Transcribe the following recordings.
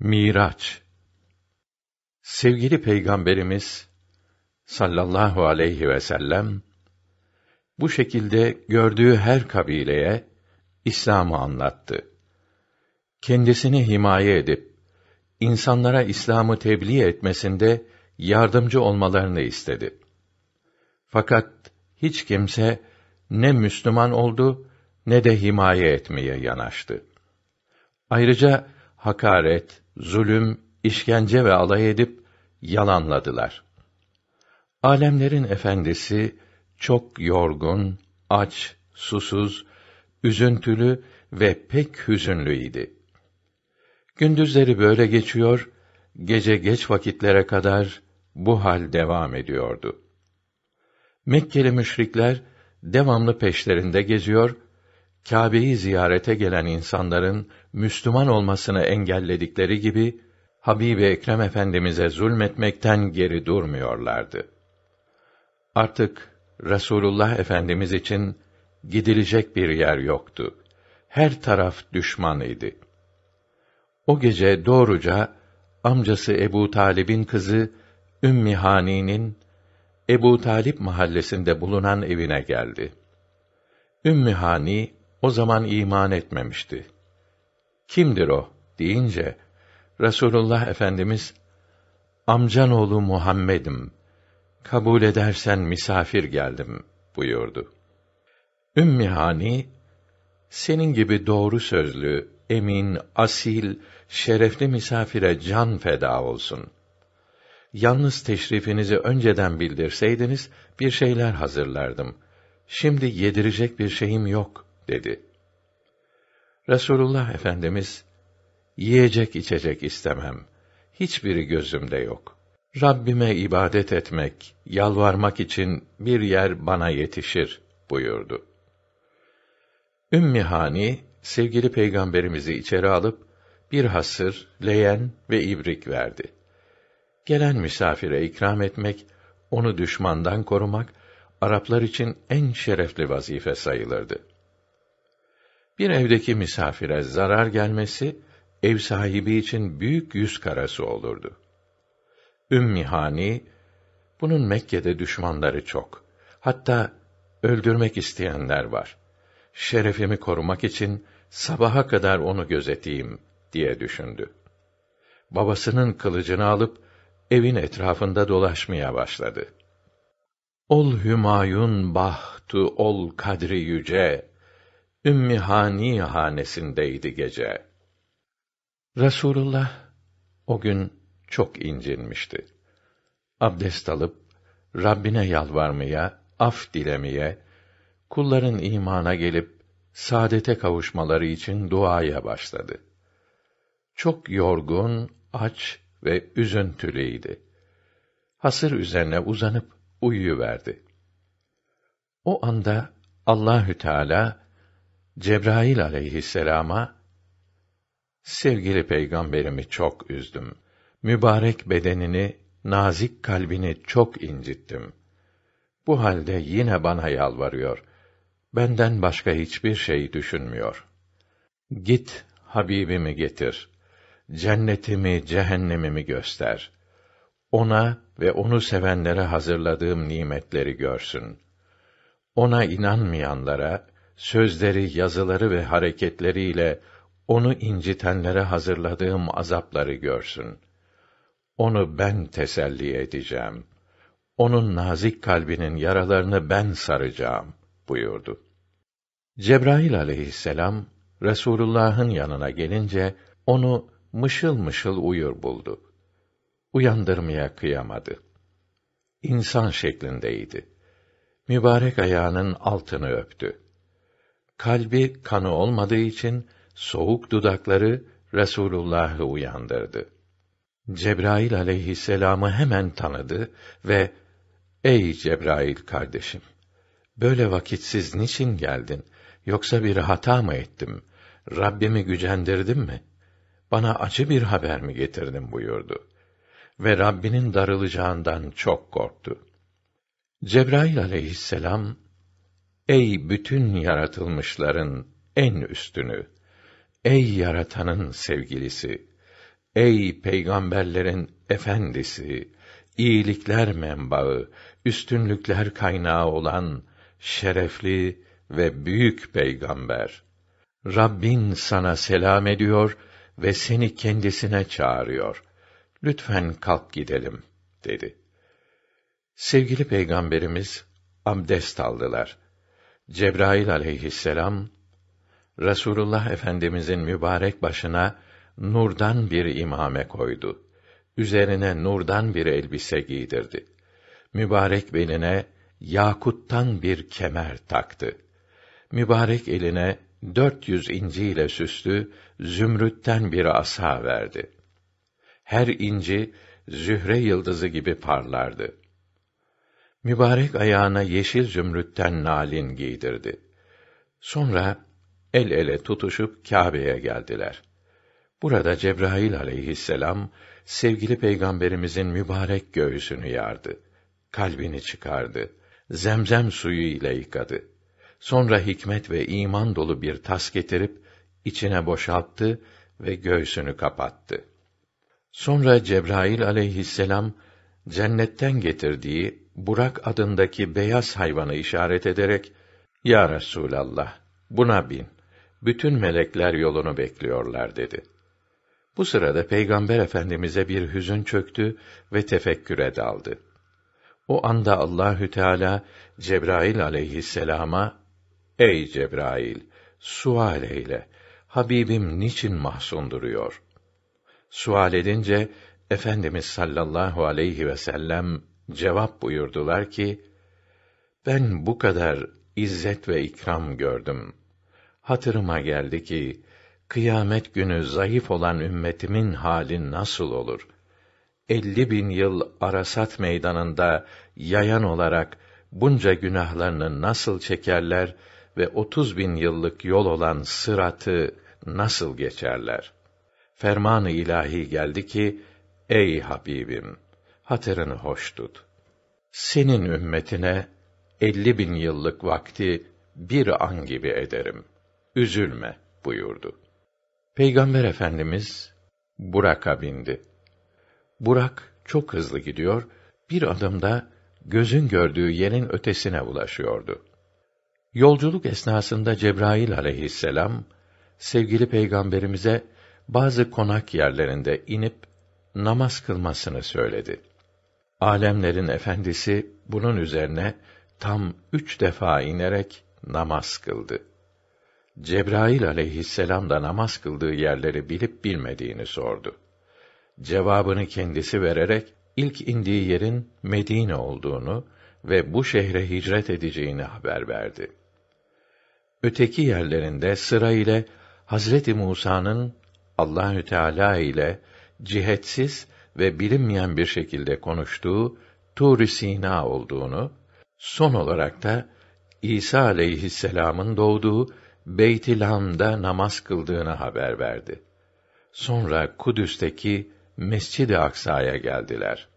Miraç Sevgili Peygamberimiz sallallahu aleyhi ve sellem bu şekilde gördüğü her kabileye İslam'ı anlattı. Kendisini himaye edip insanlara İslam'ı tebliğ etmesinde yardımcı olmalarını istedi. Fakat hiç kimse ne Müslüman oldu ne de himaye etmeye yanaştı. Ayrıca hakaret, zulüm, işkence ve alay edip yalanladılar. Alemlerin efendisi çok yorgun, aç, susuz, üzüntülü ve pek hüzünlüydi. Gündüzleri böyle geçiyor, gece geç vakitlere kadar bu hal devam ediyordu. Mekkeli müşrikler devamlı peşlerinde geziyor Kâbe'yi ziyarete gelen insanların Müslüman olmasını engelledikleri gibi Habib-i Ekrem Efendimize zulmetmekten geri durmuyorlardı. Artık Resulullah Efendimiz için gidilecek bir yer yoktu. Her taraf düşman idi. O gece doğruca amcası Ebu Talib'in kızı Ümmi Hani'nin Ebu Talip mahallesinde bulunan evine geldi. Ümmi Hani o zaman iman etmemişti. Kimdir o deyince Resulullah Efendimiz amcan oğlu Muhammed'im. Kabul edersen misafir geldim buyurdu. Ümmi Hani senin gibi doğru sözlü, emin, asil, şerefli misafire can feda olsun. Yalnız teşrifinizi önceden bildirseydiniz bir şeyler hazırlardım. Şimdi yedirecek bir şeyim yok.'' dedi. Resulullah Efendimiz, yiyecek içecek istemem. Hiçbiri gözümde yok. Rabbime ibadet etmek, yalvarmak için bir yer bana yetişir buyurdu. Ümmi Hani sevgili peygamberimizi içeri alıp bir hasır, leyen ve ibrik verdi. Gelen misafire ikram etmek, onu düşmandan korumak Araplar için en şerefli vazife sayılırdı. Bir evdeki misafire zarar gelmesi ev sahibi için büyük yüz karası olurdu. Ümmi Hani bunun Mekke'de düşmanları çok. Hatta öldürmek isteyenler var. Şerefimi korumak için sabaha kadar onu gözeteyim diye düşündü. Babasının kılıcını alıp evin etrafında dolaşmaya başladı. Ol Hümayun bahtu ol kadri yüce Ümmü Hani hanesindeydi gece. Resulullah o gün çok incinmişti. Abdest alıp Rabbine yalvarmaya, af dilemeye, kulların imana gelip saadete kavuşmaları için duaya başladı. Çok yorgun, aç ve üzüntülüydi. Hasır üzerine uzanıp uyuyuverdi. O anda Allahü Teala Cebrail aleyhisselama sevgili peygamberimi çok üzdüm. Mübarek bedenini, nazik kalbini çok incittim. Bu halde yine bana yalvarıyor. Benden başka hiçbir şey düşünmüyor. Git Habibimi getir. Cennetimi, cehennemimi göster. Ona ve onu sevenlere hazırladığım nimetleri görsün. Ona inanmayanlara, sözleri, yazıları ve hareketleriyle onu incitenlere hazırladığım azapları görsün. Onu ben teselli edeceğim. Onun nazik kalbinin yaralarını ben saracağım buyurdu. Cebrail aleyhisselam Resulullah'ın yanına gelince onu mışıl mışıl uyur buldu. Uyandırmaya kıyamadı. İnsan şeklindeydi. Mübarek ayağının altını öptü kalbi kanı olmadığı için soğuk dudakları Resulullah'ı uyandırdı. Cebrail aleyhisselamı hemen tanıdı ve "Ey Cebrail kardeşim, böyle vakitsiz niçin geldin? Yoksa bir hata mı ettim? Rabbimi gücendirdim mi? Bana acı bir haber mi getirdin?" buyurdu ve Rabbinin darılacağından çok korktu. Cebrail aleyhisselam Ey bütün yaratılmışların en üstünü, ey yaratanın sevgilisi, ey peygamberlerin efendisi, iyilikler menbaı, üstünlükler kaynağı olan şerefli ve büyük peygamber. Rabbin sana selam ediyor ve seni kendisine çağırıyor. Lütfen kalk gidelim, dedi. Sevgili peygamberimiz abdest aldılar.'' Cebrail aleyhisselam Rasulullah Efendimizin mübarek başına nurdan bir imame koydu. Üzerine nurdan bir elbise giydirdi. Mübarek beline yakuttan bir kemer taktı. Mübarek eline 400 inci ile süslü zümrütten bir asa verdi. Her inci zühre yıldızı gibi parlardı. Mübarek ayağına yeşil zümrütten nalin giydirdi. Sonra el ele tutuşup Kâbe'ye geldiler. Burada Cebrail aleyhisselam sevgili peygamberimizin mübarek göğsünü yardı. Kalbini çıkardı. Zemzem suyu ile yıkadı. Sonra hikmet ve iman dolu bir tas getirip içine boşalttı ve göğsünü kapattı. Sonra Cebrail aleyhisselam cennetten getirdiği Burak adındaki beyaz hayvanı işaret ederek, Ya Resûlallah, buna bin. Bütün melekler yolunu bekliyorlar dedi. Bu sırada Peygamber Efendimize bir hüzün çöktü ve tefekküre daldı. O anda Allahü Teala Cebrail aleyhisselama Ey Cebrail, sual eyle. Habibim niçin mahzun duruyor? Sual edince Efendimiz sallallahu aleyhi ve sellem cevap buyurdular ki, ben bu kadar izzet ve ikram gördüm. Hatırıma geldi ki, kıyamet günü zayıf olan ümmetimin hali nasıl olur? Elli bin yıl Arasat meydanında yayan olarak bunca günahlarını nasıl çekerler ve otuz bin yıllık yol olan sıratı nasıl geçerler? Ferman-ı ilahi geldi ki, ey Habibim! hatırını hoş tut. Senin ümmetine elli bin yıllık vakti bir an gibi ederim. Üzülme buyurdu. Peygamber Efendimiz Burak'a bindi. Burak çok hızlı gidiyor, bir adımda gözün gördüğü yerin ötesine ulaşıyordu. Yolculuk esnasında Cebrail aleyhisselam, sevgili peygamberimize bazı konak yerlerinde inip namaz kılmasını söyledi. Alemlerin efendisi bunun üzerine tam üç defa inerek namaz kıldı. Cebrail aleyhisselam da namaz kıldığı yerleri bilip bilmediğini sordu. Cevabını kendisi vererek ilk indiği yerin Medine olduğunu ve bu şehre hicret edeceğini haber verdi. Öteki yerlerinde sıra ile Hazreti Musa'nın Allahü Teala ile cihetsiz ve bilinmeyen bir şekilde konuştuğu Tur-i Sina olduğunu, son olarak da İsa aleyhisselam'ın doğduğu beyt namaz kıldığını haber verdi. Sonra Kudüs'teki Mescid-i Aksa'ya geldiler.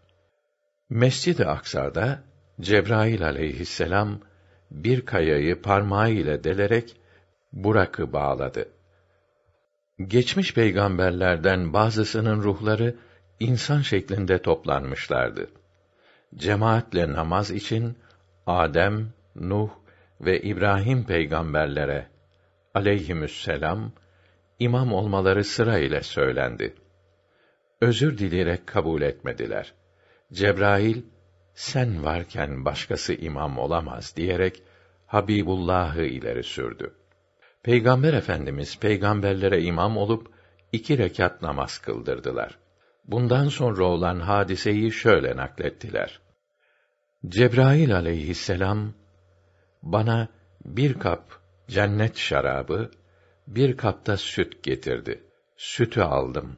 Mescid-i Aksa'da Cebrail aleyhisselam bir kayayı parmağı ile delerek Burak'ı bağladı. Geçmiş peygamberlerden bazısının ruhları insan şeklinde toplanmışlardı. Cemaatle namaz için Adem, Nuh ve İbrahim peygamberlere aleyhimüsselam imam olmaları sıra ile söylendi. Özür dileyerek kabul etmediler. Cebrail sen varken başkası imam olamaz diyerek Habibullah'ı ileri sürdü. Peygamber Efendimiz peygamberlere imam olup iki rekat namaz kıldırdılar bundan sonra olan hadiseyi şöyle naklettiler. Cebrail aleyhisselam bana bir kap cennet şarabı, bir kapta süt getirdi. Sütü aldım.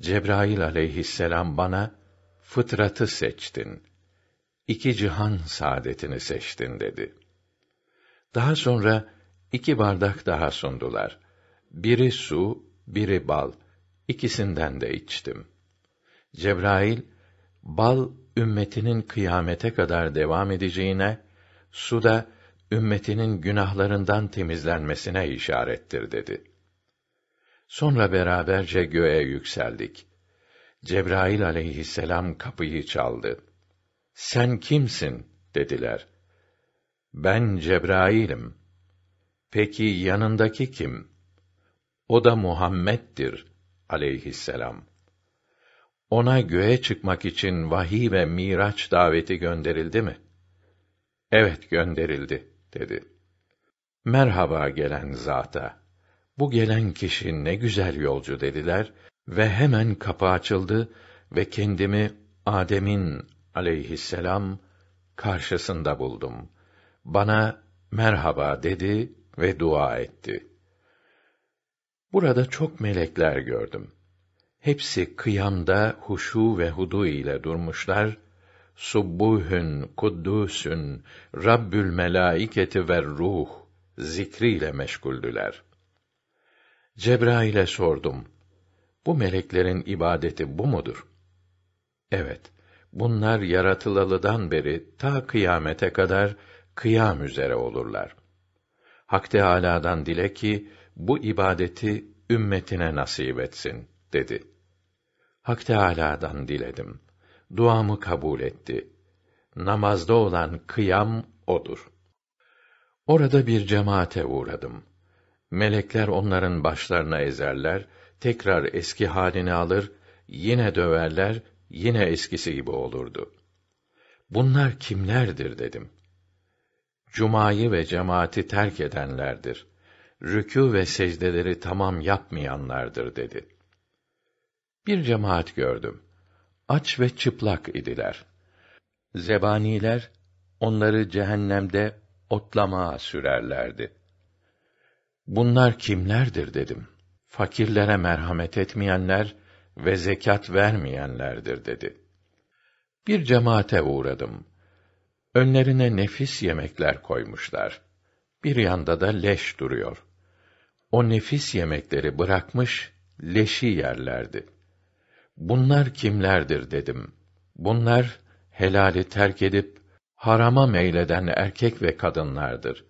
Cebrail aleyhisselam bana fıtratı seçtin. İki cihan saadetini seçtin dedi. Daha sonra iki bardak daha sundular. Biri su, biri bal. İkisinden de içtim. Cebrail bal ümmetinin kıyamete kadar devam edeceğine, su da ümmetinin günahlarından temizlenmesine işarettir dedi. Sonra beraberce göğe yükseldik. Cebrail aleyhisselam kapıyı çaldı. Sen kimsin? dediler. Ben Cebrail'im. Peki yanındaki kim? O da Muhammed'dir aleyhisselam.'' ona göğe çıkmak için vahiy ve miraç daveti gönderildi mi? Evet gönderildi dedi. Merhaba gelen zata. Bu gelen kişi ne güzel yolcu dediler ve hemen kapı açıldı ve kendimi Adem'in aleyhisselam karşısında buldum. Bana merhaba dedi ve dua etti. Burada çok melekler gördüm. Hepsi kıyamda huşu ve hudu ile durmuşlar. subbuhun, kuddüsün, Rabbül melaiketi ve ruh zikriyle meşguldüler. Cebrail'e sordum. Bu meleklerin ibadeti bu mudur? Evet. Bunlar yaratılalıdan beri ta kıyamete kadar kıyam üzere olurlar. Hak Teâlâ'dan dile ki bu ibadeti ümmetine nasip etsin dedi. Hak Teâlâ'dan diledim. Duamı kabul etti. Namazda olan kıyam odur. Orada bir cemaate uğradım. Melekler onların başlarına ezerler, tekrar eski halini alır, yine döverler, yine eskisi gibi olurdu. Bunlar kimlerdir dedim. Cumayı ve cemaati terk edenlerdir. Rükû ve secdeleri tamam yapmayanlardır dedi. Bir cemaat gördüm. Aç ve çıplak idiler. Zebaniler onları cehennemde otlamaya sürerlerdi. Bunlar kimlerdir dedim. Fakirlere merhamet etmeyenler ve zekat vermeyenlerdir dedi. Bir cemaate uğradım. Önlerine nefis yemekler koymuşlar. Bir yanda da leş duruyor. O nefis yemekleri bırakmış, leşi yerlerdi.'' Bunlar kimlerdir dedim. Bunlar helali terk edip harama meyleden erkek ve kadınlardır.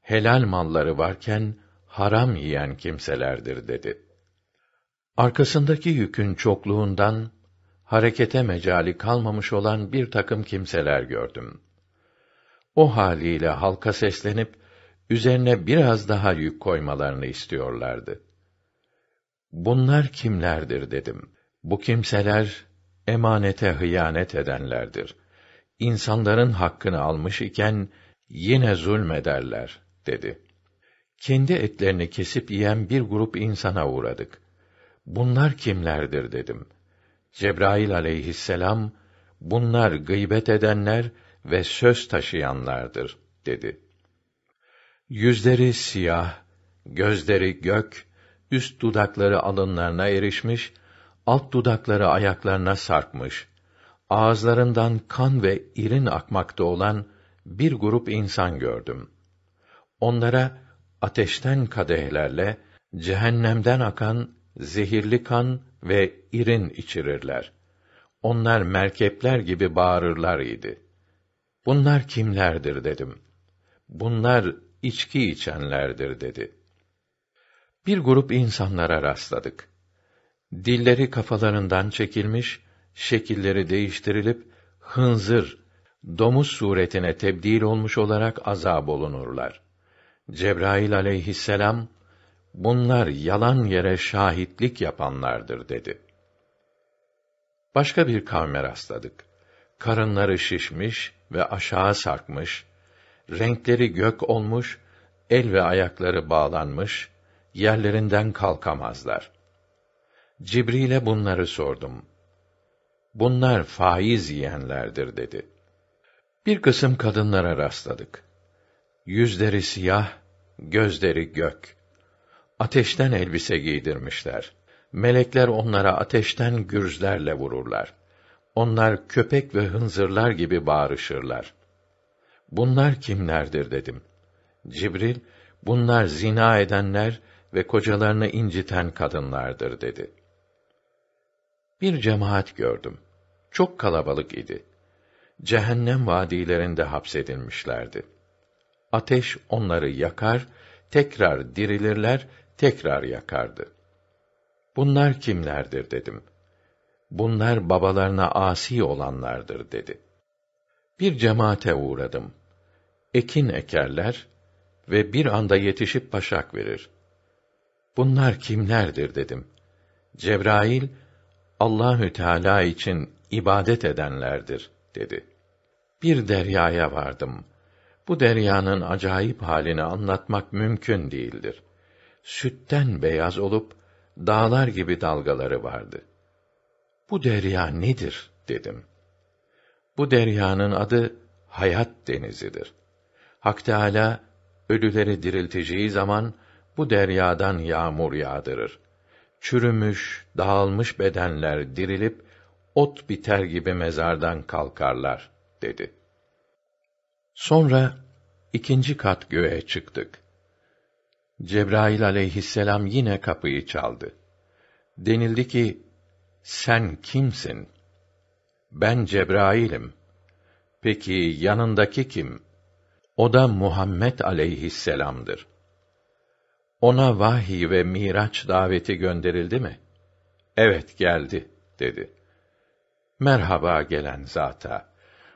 Helal malları varken haram yiyen kimselerdir dedi. Arkasındaki yükün çokluğundan harekete mecali kalmamış olan bir takım kimseler gördüm. O haliyle halka seslenip üzerine biraz daha yük koymalarını istiyorlardı. Bunlar kimlerdir dedim. Bu kimseler emanete hıyanet edenlerdir. İnsanların hakkını almış iken yine zulmederler dedi. Kendi etlerini kesip yiyen bir grup insana uğradık. Bunlar kimlerdir dedim. Cebrail aleyhisselam bunlar gıybet edenler ve söz taşıyanlardır dedi. Yüzleri siyah, gözleri gök, üst dudakları alınlarına erişmiş alt dudakları ayaklarına sarkmış, ağızlarından kan ve irin akmakta olan bir grup insan gördüm. Onlara ateşten kadehlerle cehennemden akan zehirli kan ve irin içirirler. Onlar merkepler gibi bağırırlar idi. Bunlar kimlerdir dedim. Bunlar içki içenlerdir dedi. Bir grup insanlara rastladık dilleri kafalarından çekilmiş, şekilleri değiştirilip hınzır, domuz suretine tebdil olmuş olarak azab olunurlar. Cebrail aleyhisselam bunlar yalan yere şahitlik yapanlardır dedi. Başka bir kavme rastladık. Karınları şişmiş ve aşağı sarkmış, renkleri gök olmuş, el ve ayakları bağlanmış, yerlerinden kalkamazlar. Cibril'e bunları sordum. Bunlar faiz yiyenlerdir dedi. Bir kısım kadınlara rastladık. Yüzleri siyah, gözleri gök. Ateşten elbise giydirmişler. Melekler onlara ateşten gürzlerle vururlar. Onlar köpek ve hınzırlar gibi bağırışırlar. Bunlar kimlerdir dedim. Cibril, bunlar zina edenler ve kocalarını inciten kadınlardır dedi.'' bir cemaat gördüm. Çok kalabalık idi. Cehennem vadilerinde hapsedilmişlerdi. Ateş onları yakar, tekrar dirilirler, tekrar yakardı. Bunlar kimlerdir dedim. Bunlar babalarına asi olanlardır dedi. Bir cemaate uğradım. Ekin ekerler ve bir anda yetişip başak verir. Bunlar kimlerdir dedim. Cebrail Allahü Teala için ibadet edenlerdir dedi. Bir deryaya vardım. Bu deryanın acayip halini anlatmak mümkün değildir. Sütten beyaz olup dağlar gibi dalgaları vardı. Bu derya nedir dedim. Bu deryanın adı Hayat Denizi'dir. Hak Teâlâ, ölüleri dirilteceği zaman, bu deryadan yağmur yağdırır çürümüş, dağılmış bedenler dirilip ot biter gibi mezardan kalkarlar dedi. Sonra ikinci kat göğe çıktık. Cebrail aleyhisselam yine kapıyı çaldı. Denildi ki, sen kimsin? Ben Cebrail'im. Peki yanındaki kim? O da Muhammed aleyhisselamdır.'' ona vahiy ve Miraç daveti gönderildi mi? Evet geldi dedi. Merhaba gelen zata.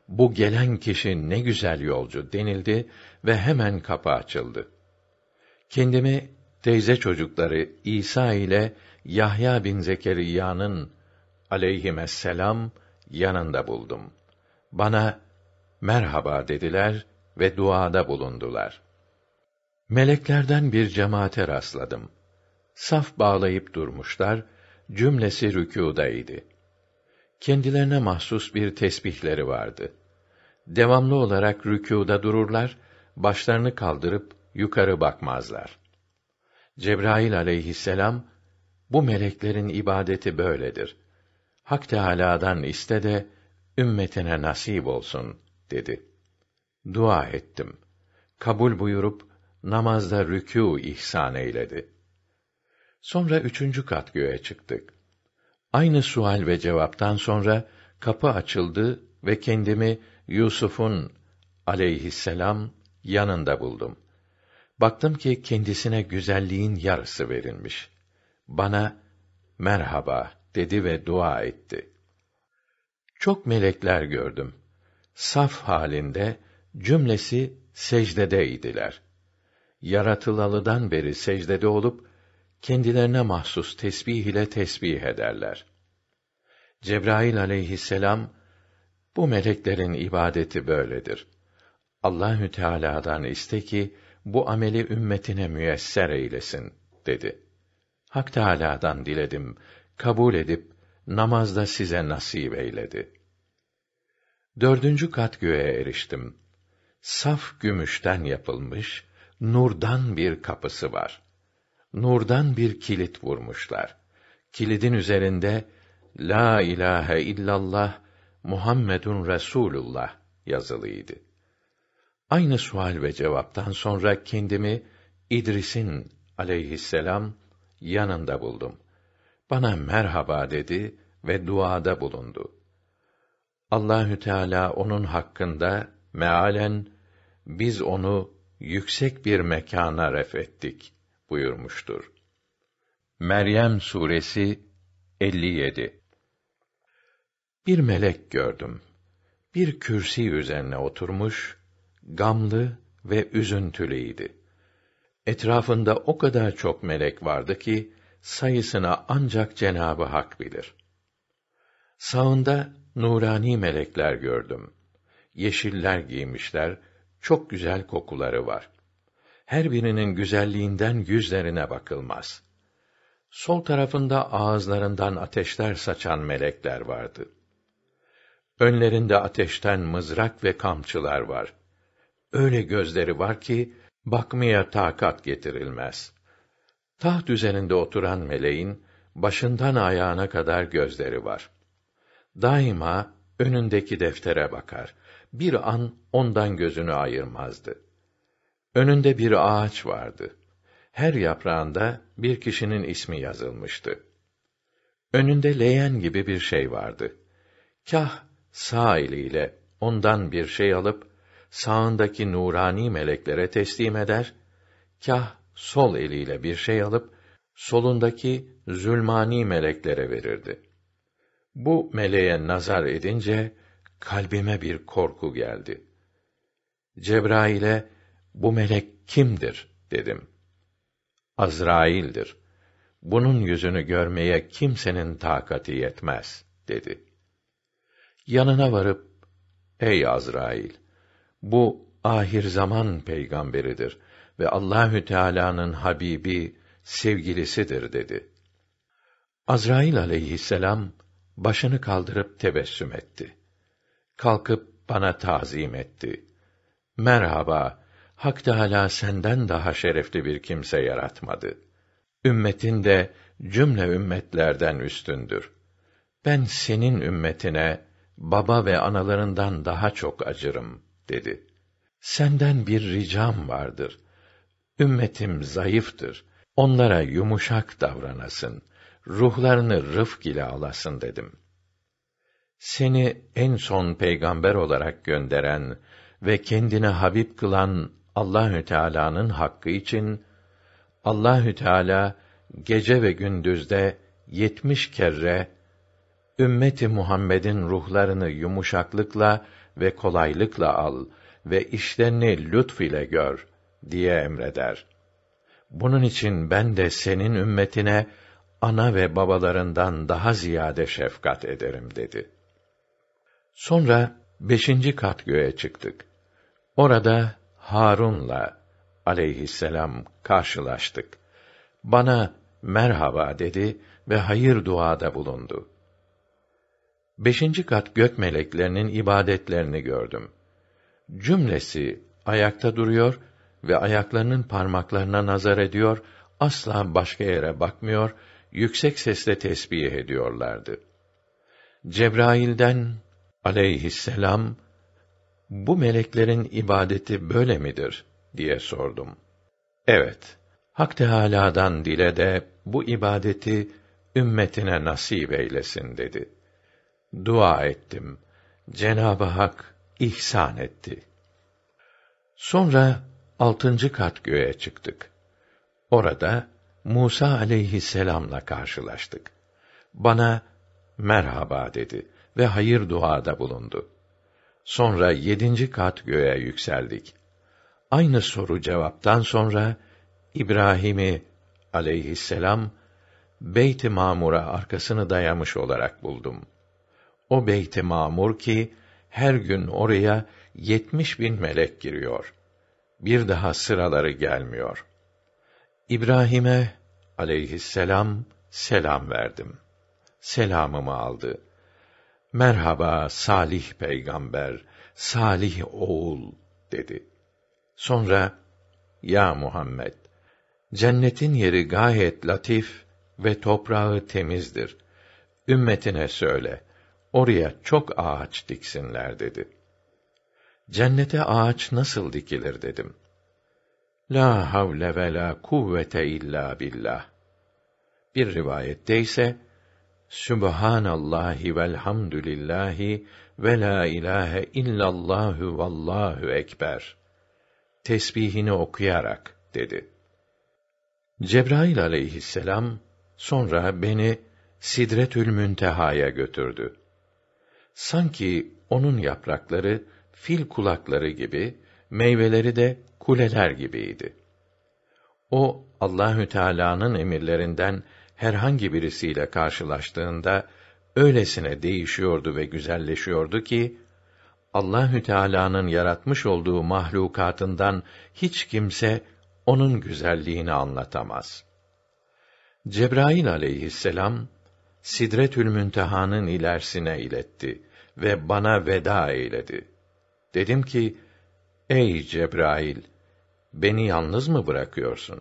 Bu gelen kişi ne güzel yolcu denildi ve hemen kapı açıldı. Kendimi teyze çocukları İsa ile Yahya bin Zekeriya'nın aleyhisselam yanında buldum. Bana merhaba dediler ve duada bulundular.'' Meleklerden bir cemaate rastladım. Saf bağlayıp durmuşlar, cümlesi rükûdaydı. Kendilerine mahsus bir tesbihleri vardı. Devamlı olarak rükûda dururlar, başlarını kaldırıp yukarı bakmazlar. Cebrail aleyhisselam, bu meleklerin ibadeti böyledir. Hak Teâlâ'dan iste de, ümmetine nasip olsun, dedi. Dua ettim. Kabul buyurup, namazda rükû ihsan eyledi. Sonra üçüncü kat göğe çıktık. Aynı sual ve cevaptan sonra kapı açıldı ve kendimi Yusuf'un aleyhisselam yanında buldum. Baktım ki kendisine güzelliğin yarısı verilmiş. Bana merhaba dedi ve dua etti. Çok melekler gördüm. Saf halinde cümlesi secdedeydiler yaratılalıdan beri secdede olup kendilerine mahsus tesbih ile tesbih ederler. Cebrail aleyhisselam bu meleklerin ibadeti böyledir. Allahü Teala'dan iste ki bu ameli ümmetine müyesser eylesin dedi. Hak Teala'dan diledim, kabul edip namazda size nasip eyledi. Dördüncü kat göğe eriştim. Saf gümüşten yapılmış, nurdan bir kapısı var. Nurdan bir kilit vurmuşlar. Kilidin üzerinde La ilahe illallah Muhammedun Resulullah yazılıydı. Aynı sual ve cevaptan sonra kendimi İdris'in aleyhisselam yanında buldum. Bana merhaba dedi ve duada bulundu. Allahü Teala onun hakkında mealen biz onu yüksek bir mekana ref ettik buyurmuştur. Meryem suresi 57 Bir melek gördüm. Bir kürsi üzerine oturmuş, gamlı ve üzüntülüydi. Etrafında o kadar çok melek vardı ki sayısına ancak Cenabı Hak bilir. Sağında nurani melekler gördüm. Yeşiller giymişler, çok güzel kokuları var. Her birinin güzelliğinden yüzlerine bakılmaz. Sol tarafında ağızlarından ateşler saçan melekler vardı. Önlerinde ateşten mızrak ve kamçılar var. Öyle gözleri var ki bakmaya takat getirilmez. Taht üzerinde oturan meleğin başından ayağına kadar gözleri var. Daima önündeki deftere bakar bir an ondan gözünü ayırmazdı. Önünde bir ağaç vardı. Her yaprağında bir kişinin ismi yazılmıştı. Önünde leyen gibi bir şey vardı. Kah sağ eliyle ondan bir şey alıp sağındaki nurani meleklere teslim eder, kah sol eliyle bir şey alıp solundaki zulmani meleklere verirdi. Bu meleğe nazar edince kalbime bir korku geldi. Cebrail'e bu melek kimdir dedim. Azrail'dir. Bunun yüzünü görmeye kimsenin takati yetmez dedi. Yanına varıp ey Azrail bu ahir zaman peygamberidir ve Allahü Teala'nın habibi sevgilisidir dedi. Azrail aleyhisselam başını kaldırıp tebessüm etti kalkıp bana tazim etti. Merhaba, Hak Teâlâ senden daha şerefli bir kimse yaratmadı. Ümmetin de cümle ümmetlerden üstündür. Ben senin ümmetine baba ve analarından daha çok acırım dedi. Senden bir ricam vardır. Ümmetim zayıftır. Onlara yumuşak davranasın. Ruhlarını rıfk ile alasın dedim.'' seni en son peygamber olarak gönderen ve kendine habib kılan Allahü Teala'nın hakkı için Allahü Teala gece ve gündüzde yetmiş kere ümmeti Muhammed'in ruhlarını yumuşaklıkla ve kolaylıkla al ve işlerini lütf ile gör diye emreder. Bunun için ben de senin ümmetine ana ve babalarından daha ziyade şefkat ederim dedi.'' Sonra beşinci kat göğe çıktık. Orada Harun'la aleyhisselam karşılaştık. Bana merhaba dedi ve hayır duada bulundu. Beşinci kat gök meleklerinin ibadetlerini gördüm. Cümlesi ayakta duruyor ve ayaklarının parmaklarına nazar ediyor, asla başka yere bakmıyor, yüksek sesle tesbih ediyorlardı. Cebrail'den aleyhisselam, bu meleklerin ibadeti böyle midir diye sordum. Evet, Hak Teâlâ'dan dile de bu ibadeti ümmetine nasip eylesin dedi. Dua ettim. Cenab-ı Hak ihsan etti. Sonra altıncı kat göğe çıktık. Orada Musa aleyhisselamla karşılaştık. Bana merhaba dedi ve hayır duada bulundu. Sonra yedinci kat göğe yükseldik. Aynı soru cevaptan sonra İbrahim'i aleyhisselam Beyt-i Mamur'a arkasını dayamış olarak buldum. O Beyt-i Mamur ki her gün oraya yetmiş bin melek giriyor. Bir daha sıraları gelmiyor. İbrahim'e aleyhisselam selam verdim. Selamımı aldı. Merhaba salih peygamber, salih oğul dedi. Sonra ya Muhammed cennetin yeri gayet latif ve toprağı temizdir. Ümmetine söyle oraya çok ağaç diksinler dedi. Cennete ağaç nasıl dikilir dedim. La havle ve la kuvvete illa billah. Bir rivayette ise Sübhanallahi velhamdülillahi ve la ilahe illallahü vallahu ekber. Tesbihini okuyarak dedi. Cebrail aleyhisselam sonra beni Sidretül Münteha'ya götürdü. Sanki onun yaprakları fil kulakları gibi, meyveleri de kuleler gibiydi. O Allahü Teala'nın emirlerinden herhangi birisiyle karşılaştığında öylesine değişiyordu ve güzelleşiyordu ki Allahü Teala'nın yaratmış olduğu mahlukatından hiç kimse onun güzelliğini anlatamaz. Cebrail aleyhisselam Sidretül Münteha'nın ilerisine iletti ve bana veda eyledi. Dedim ki: Ey Cebrail, beni yalnız mı bırakıyorsun?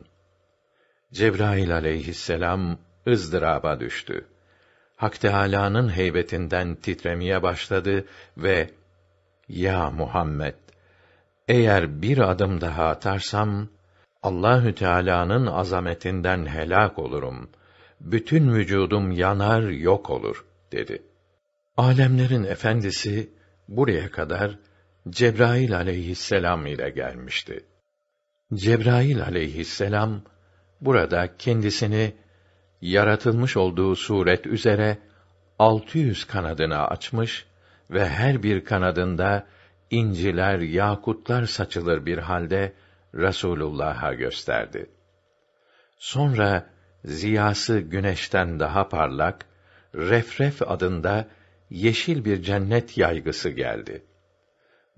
Cebrail aleyhisselam ızdıraba düştü. Hak Teâlâ'nın heybetinden titremeye başladı ve "Ya Muhammed, eğer bir adım daha atarsam Allahü Teala'nın azametinden helak olurum. Bütün vücudum yanar, yok olur." dedi. Alemlerin efendisi buraya kadar Cebrail aleyhisselam ile gelmişti. Cebrail aleyhisselam burada kendisini yaratılmış olduğu suret üzere 600 kanadını açmış ve her bir kanadında inciler, yakutlar saçılır bir halde Rasulullah'a gösterdi. Sonra ziyası güneşten daha parlak, Refref adında yeşil bir cennet yaygısı geldi.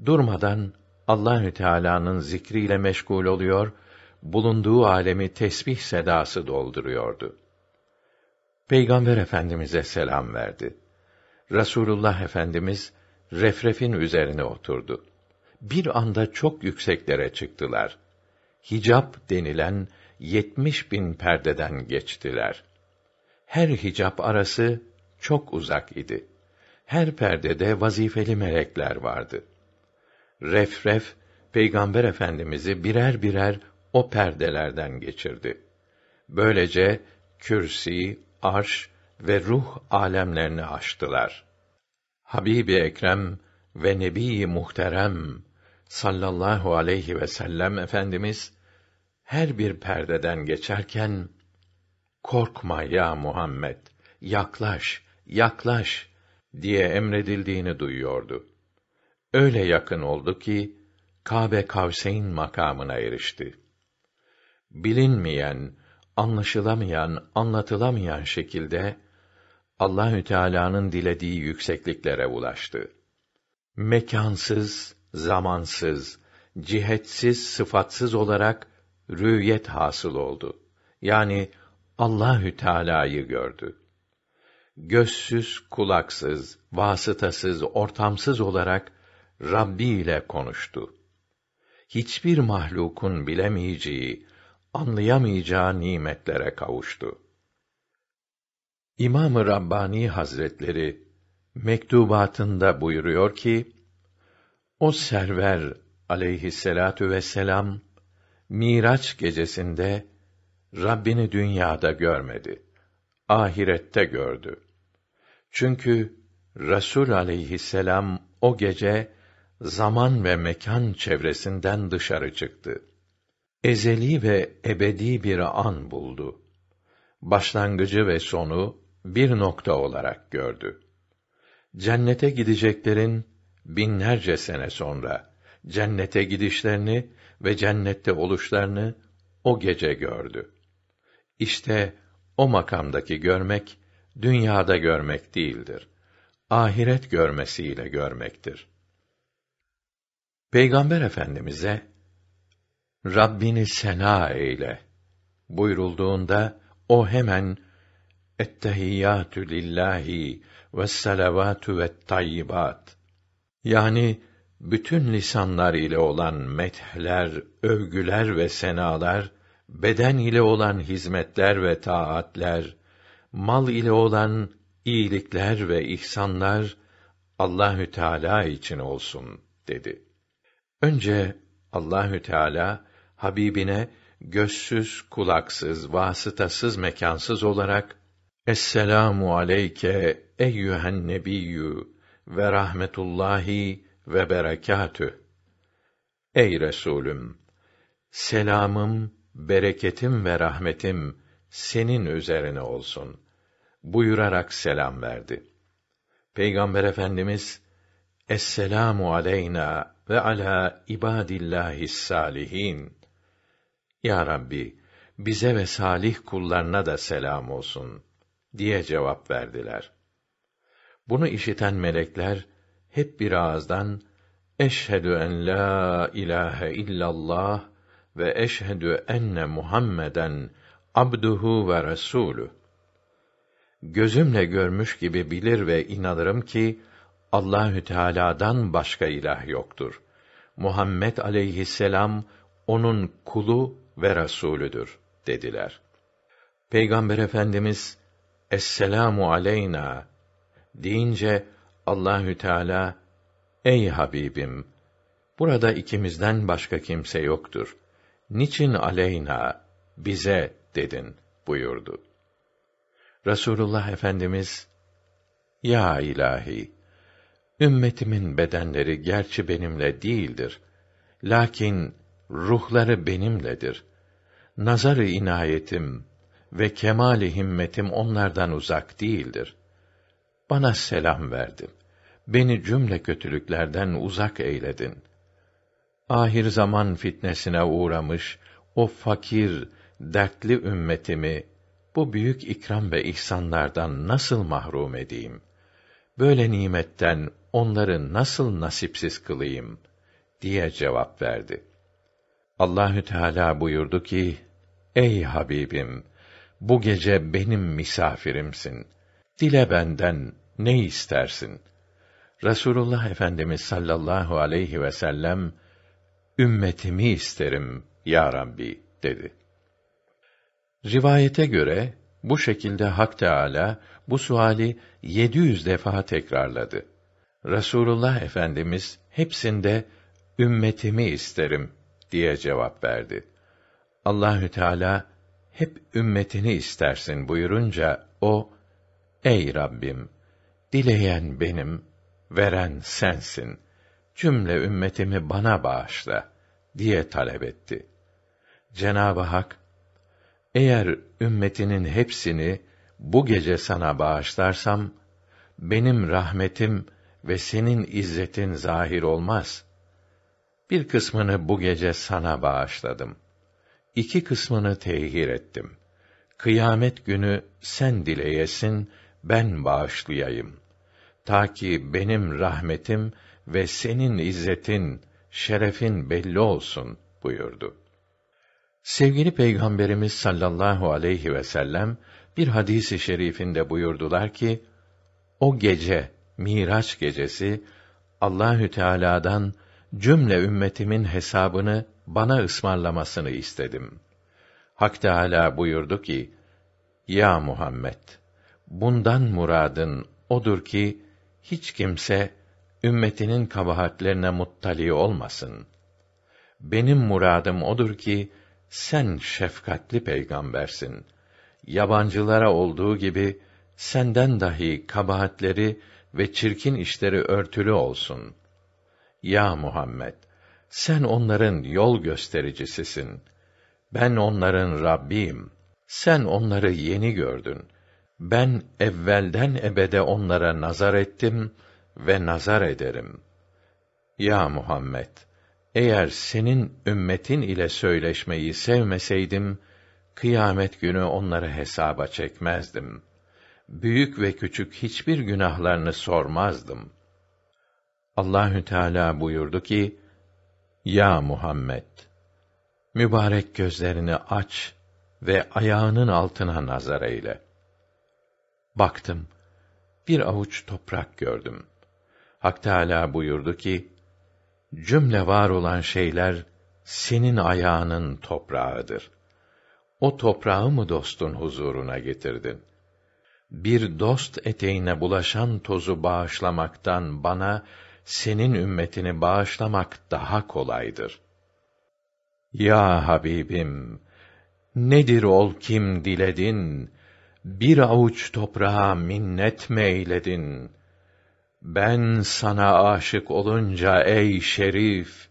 Durmadan Allahü Teala'nın zikriyle meşgul oluyor, bulunduğu alemi tesbih sedası dolduruyordu. Peygamber Efendimize selam verdi. Rasulullah Efendimiz refrefin üzerine oturdu. Bir anda çok yükseklere çıktılar. Hicap denilen yetmiş bin perdeden geçtiler. Her hicap arası çok uzak idi. Her perdede vazifeli melekler vardı. Refref, Peygamber Efendimiz'i birer birer o perdelerden geçirdi. Böylece kürsi, arş ve ruh alemlerini aştılar. Habibi Ekrem ve Nebi Muhterem sallallahu aleyhi ve sellem efendimiz her bir perdeden geçerken korkma ya Muhammed yaklaş yaklaş diye emredildiğini duyuyordu. Öyle yakın oldu ki Kabe Kavseyn makamına erişti. Bilinmeyen anlaşılamayan, anlatılamayan şekilde Allahü Teala'nın dilediği yüksekliklere ulaştı. Mekansız, zamansız, cihetsiz, sıfatsız olarak rüyet hasıl oldu. Yani Allahü Teala'yı gördü. Gözsüz, kulaksız, vasıtasız, ortamsız olarak Rabbi ile konuştu. Hiçbir mahlukun bilemeyeceği, anlayamayacağı nimetlere kavuştu. İmam-ı Rabbani Hazretleri mektubatında buyuruyor ki o server aleyhisselatu vesselam Miraç gecesinde Rabbini dünyada görmedi. Ahirette gördü. Çünkü Resul aleyhisselam o gece zaman ve mekan çevresinden dışarı çıktı ezeli ve ebedi bir an buldu. Başlangıcı ve sonu bir nokta olarak gördü. Cennete gideceklerin binlerce sene sonra cennete gidişlerini ve cennette oluşlarını o gece gördü. İşte o makamdaki görmek dünyada görmek değildir. Ahiret görmesiyle görmektir. Peygamber Efendimize Rabbini sena eyle buyurulduğunda o hemen Ettehiyyatü lillahi ve salavatü ve tayyibat. Yani bütün lisanlar ile olan methler, övgüler ve senalar, beden ile olan hizmetler ve taatler, mal ile olan iyilikler ve ihsanlar Allahü Teala için olsun dedi. Önce Allahü Teala Habibine gözsüz, kulaksız, vasıtasız, mekansız olarak Esselamu aleyke eyyühen nebiyyü ve rahmetullahi ve berekatü. Ey Resulüm! Selamım, bereketim ve rahmetim senin üzerine olsun. Buyurarak selam verdi. Peygamber Efendimiz, Esselamu aleyna ve ala ibadillahi salihin ya Rabbi, bize ve salih kullarına da selam olsun diye cevap verdiler. Bunu işiten melekler hep bir ağızdan eşhedü en la ilahe illallah ve eşhedü enne Muhammeden abduhu ve resulü. Gözümle görmüş gibi bilir ve inanırım ki Allahü Teala'dan başka ilah yoktur. Muhammed aleyhisselam onun kulu ve rasulüdür dediler. Peygamber Efendimiz Esselamu aleyna deyince Allahü Teala ey Habibim burada ikimizden başka kimse yoktur. Niçin aleyna bize dedin buyurdu. Rasulullah Efendimiz ya ilahi ümmetimin bedenleri gerçi benimle değildir. Lakin ruhları benimledir nazarı inayetim ve kemali himmetim onlardan uzak değildir. Bana selam verdin. Beni cümle kötülüklerden uzak eyledin. Ahir zaman fitnesine uğramış o fakir, dertli ümmetimi bu büyük ikram ve ihsanlardan nasıl mahrum edeyim? Böyle nimetten onları nasıl nasipsiz kılayım?" diye cevap verdi. Allahü Teala buyurdu ki: Ey Habibim, bu gece benim misafirimsin. Dile benden ne istersin? Resulullah Efendimiz sallallahu aleyhi ve sellem ümmetimi isterim ya Rabbi dedi. Rivayete göre bu şekilde Hak Teala bu suali 700 defa tekrarladı. Resulullah Efendimiz hepsinde ümmetimi isterim diye cevap verdi. Allahü Teala hep ümmetini istersin buyurunca o ey Rabbim dileyen benim veren sensin cümle ümmetimi bana bağışla diye talep etti. Cenab-ı Hak eğer ümmetinin hepsini bu gece sana bağışlarsam benim rahmetim ve senin izzetin zahir olmaz. Bir kısmını bu gece sana bağışladım.'' iki kısmını tehir ettim. Kıyamet günü sen dileyesin, ben bağışlayayım. Ta ki benim rahmetim ve senin izzetin, şerefin belli olsun buyurdu. Sevgili Peygamberimiz sallallahu aleyhi ve sellem bir hadisi şerifinde buyurdular ki: O gece, Miraç gecesi Allahü Teala'dan cümle ümmetimin hesabını bana ısmarlamasını istedim. Hak Teâlâ buyurdu ki, Ya Muhammed! Bundan muradın odur ki, hiç kimse, ümmetinin kabahatlerine muttali olmasın. Benim muradım odur ki, sen şefkatli peygambersin. Yabancılara olduğu gibi, senden dahi kabahatleri ve çirkin işleri örtülü olsun. Ya Muhammed! Sen onların yol göstericisisin. Ben onların Rabbiyim. Sen onları yeni gördün. Ben evvelden ebede onlara nazar ettim ve nazar ederim. Ya Muhammed, eğer senin ümmetin ile söyleşmeyi sevmeseydim, kıyamet günü onları hesaba çekmezdim. Büyük ve küçük hiçbir günahlarını sormazdım. Allahü Teala buyurdu ki: ya Muhammed! Mübarek gözlerini aç ve ayağının altına nazar eyle. Baktım, bir avuç toprak gördüm. Hak Teâlâ buyurdu ki, cümle var olan şeyler, senin ayağının toprağıdır. O toprağı mı dostun huzuruna getirdin? Bir dost eteğine bulaşan tozu bağışlamaktan bana senin ümmetini bağışlamak daha kolaydır. Ya Habibim, nedir ol kim diledin, bir avuç toprağa minnet meyledin. Ben sana aşık olunca ey şerif,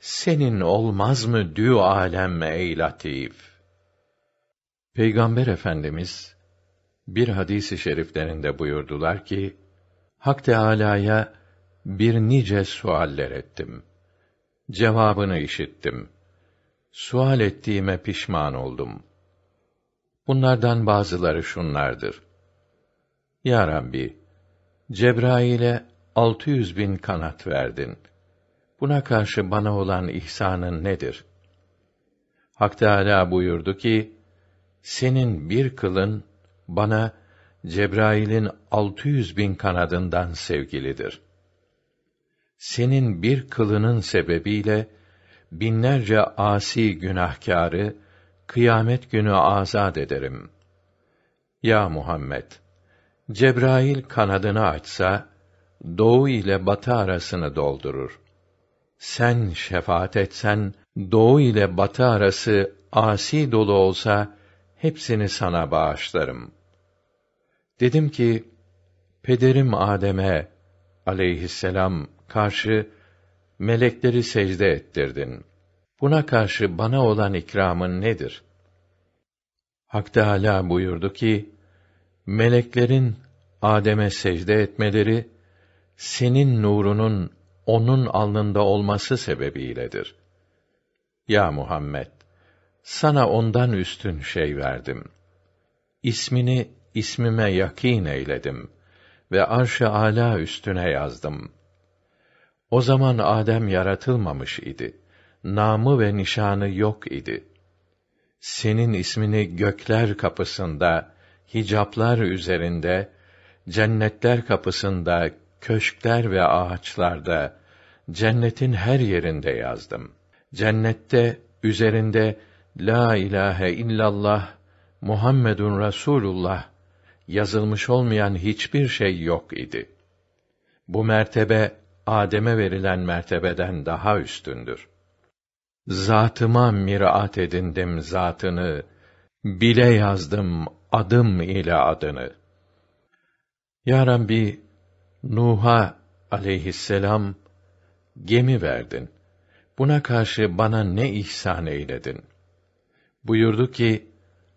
senin olmaz mı dü alem ey latif? Peygamber Efendimiz bir hadisi şeriflerinde buyurdular ki, Hak Teâlâ'ya bir nice sualler ettim. Cevabını işittim. Sual ettiğime pişman oldum. Bunlardan bazıları şunlardır. Ya Rabbi, Cebrail'e 600 bin kanat verdin. Buna karşı bana olan ihsanın nedir? Hak Teâlâ buyurdu ki, senin bir kılın, bana Cebrail'in 600 bin kanadından sevgilidir.'' senin bir kılının sebebiyle binlerce asi günahkarı kıyamet günü azad ederim. Ya Muhammed, Cebrail kanadını açsa doğu ile batı arasını doldurur. Sen şefaat etsen doğu ile batı arası asi dolu olsa hepsini sana bağışlarım. Dedim ki pederim Adem'e aleyhisselam karşı melekleri secde ettirdin. Buna karşı bana olan ikramın nedir? Hak Teâlâ buyurdu ki, meleklerin Adem'e secde etmeleri, senin nurunun onun alnında olması sebebiyledir. Ya Muhammed, sana ondan üstün şey verdim. İsmini ismime yakîn eyledim ve arş-ı âlâ üstüne yazdım.'' O zaman Adem yaratılmamış idi. Namı ve nişanı yok idi. Senin ismini gökler kapısında, hicaplar üzerinde, cennetler kapısında, köşkler ve ağaçlarda, cennetin her yerinde yazdım. Cennette üzerinde la ilahe illallah Muhammedun Rasulullah yazılmış olmayan hiçbir şey yok idi. Bu mertebe Adem'e verilen mertebeden daha üstündür. Zatıma mirat edindim zatını, bile yazdım adım ile adını. Ya Rabbi, Nuh'a aleyhisselam gemi verdin. Buna karşı bana ne ihsan eyledin? Buyurdu ki,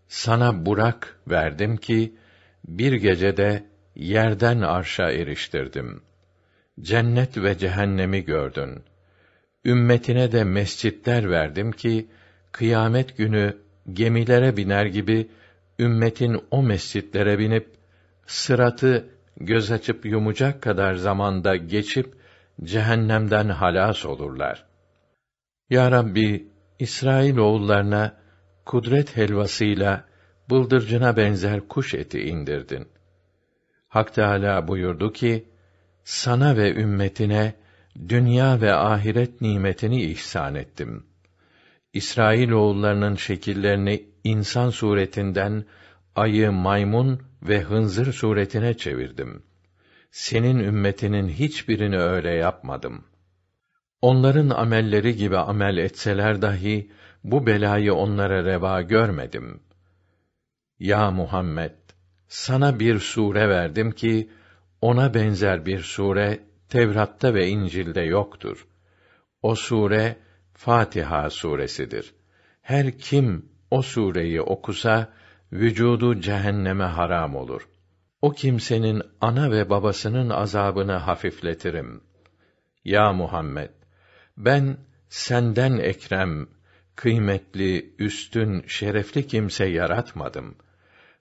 sana burak verdim ki, bir gecede yerden arşa eriştirdim cennet ve cehennemi gördün. Ümmetine de mescitler verdim ki kıyamet günü gemilere biner gibi ümmetin o mescitlere binip sıratı göz açıp yumacak kadar zamanda geçip cehennemden halas olurlar. Ya Rabbi, İsrail oğullarına kudret helvasıyla bıldırcına benzer kuş eti indirdin. Hak Teâlâ buyurdu ki, sana ve ümmetine dünya ve ahiret nimetini ihsan ettim. İsrail oğullarının şekillerini insan suretinden ayı, maymun ve hınzır suretine çevirdim. Senin ümmetinin hiçbirini öyle yapmadım. Onların amelleri gibi amel etseler dahi bu belayı onlara reva görmedim. Ya Muhammed, sana bir sure verdim ki ona benzer bir sure Tevrat'ta ve İncil'de yoktur. O sure Fatiha suresidir. Her kim o sureyi okusa vücudu cehenneme haram olur. O kimsenin ana ve babasının azabını hafifletirim. Ya Muhammed ben senden ekrem kıymetli, üstün, şerefli kimse yaratmadım.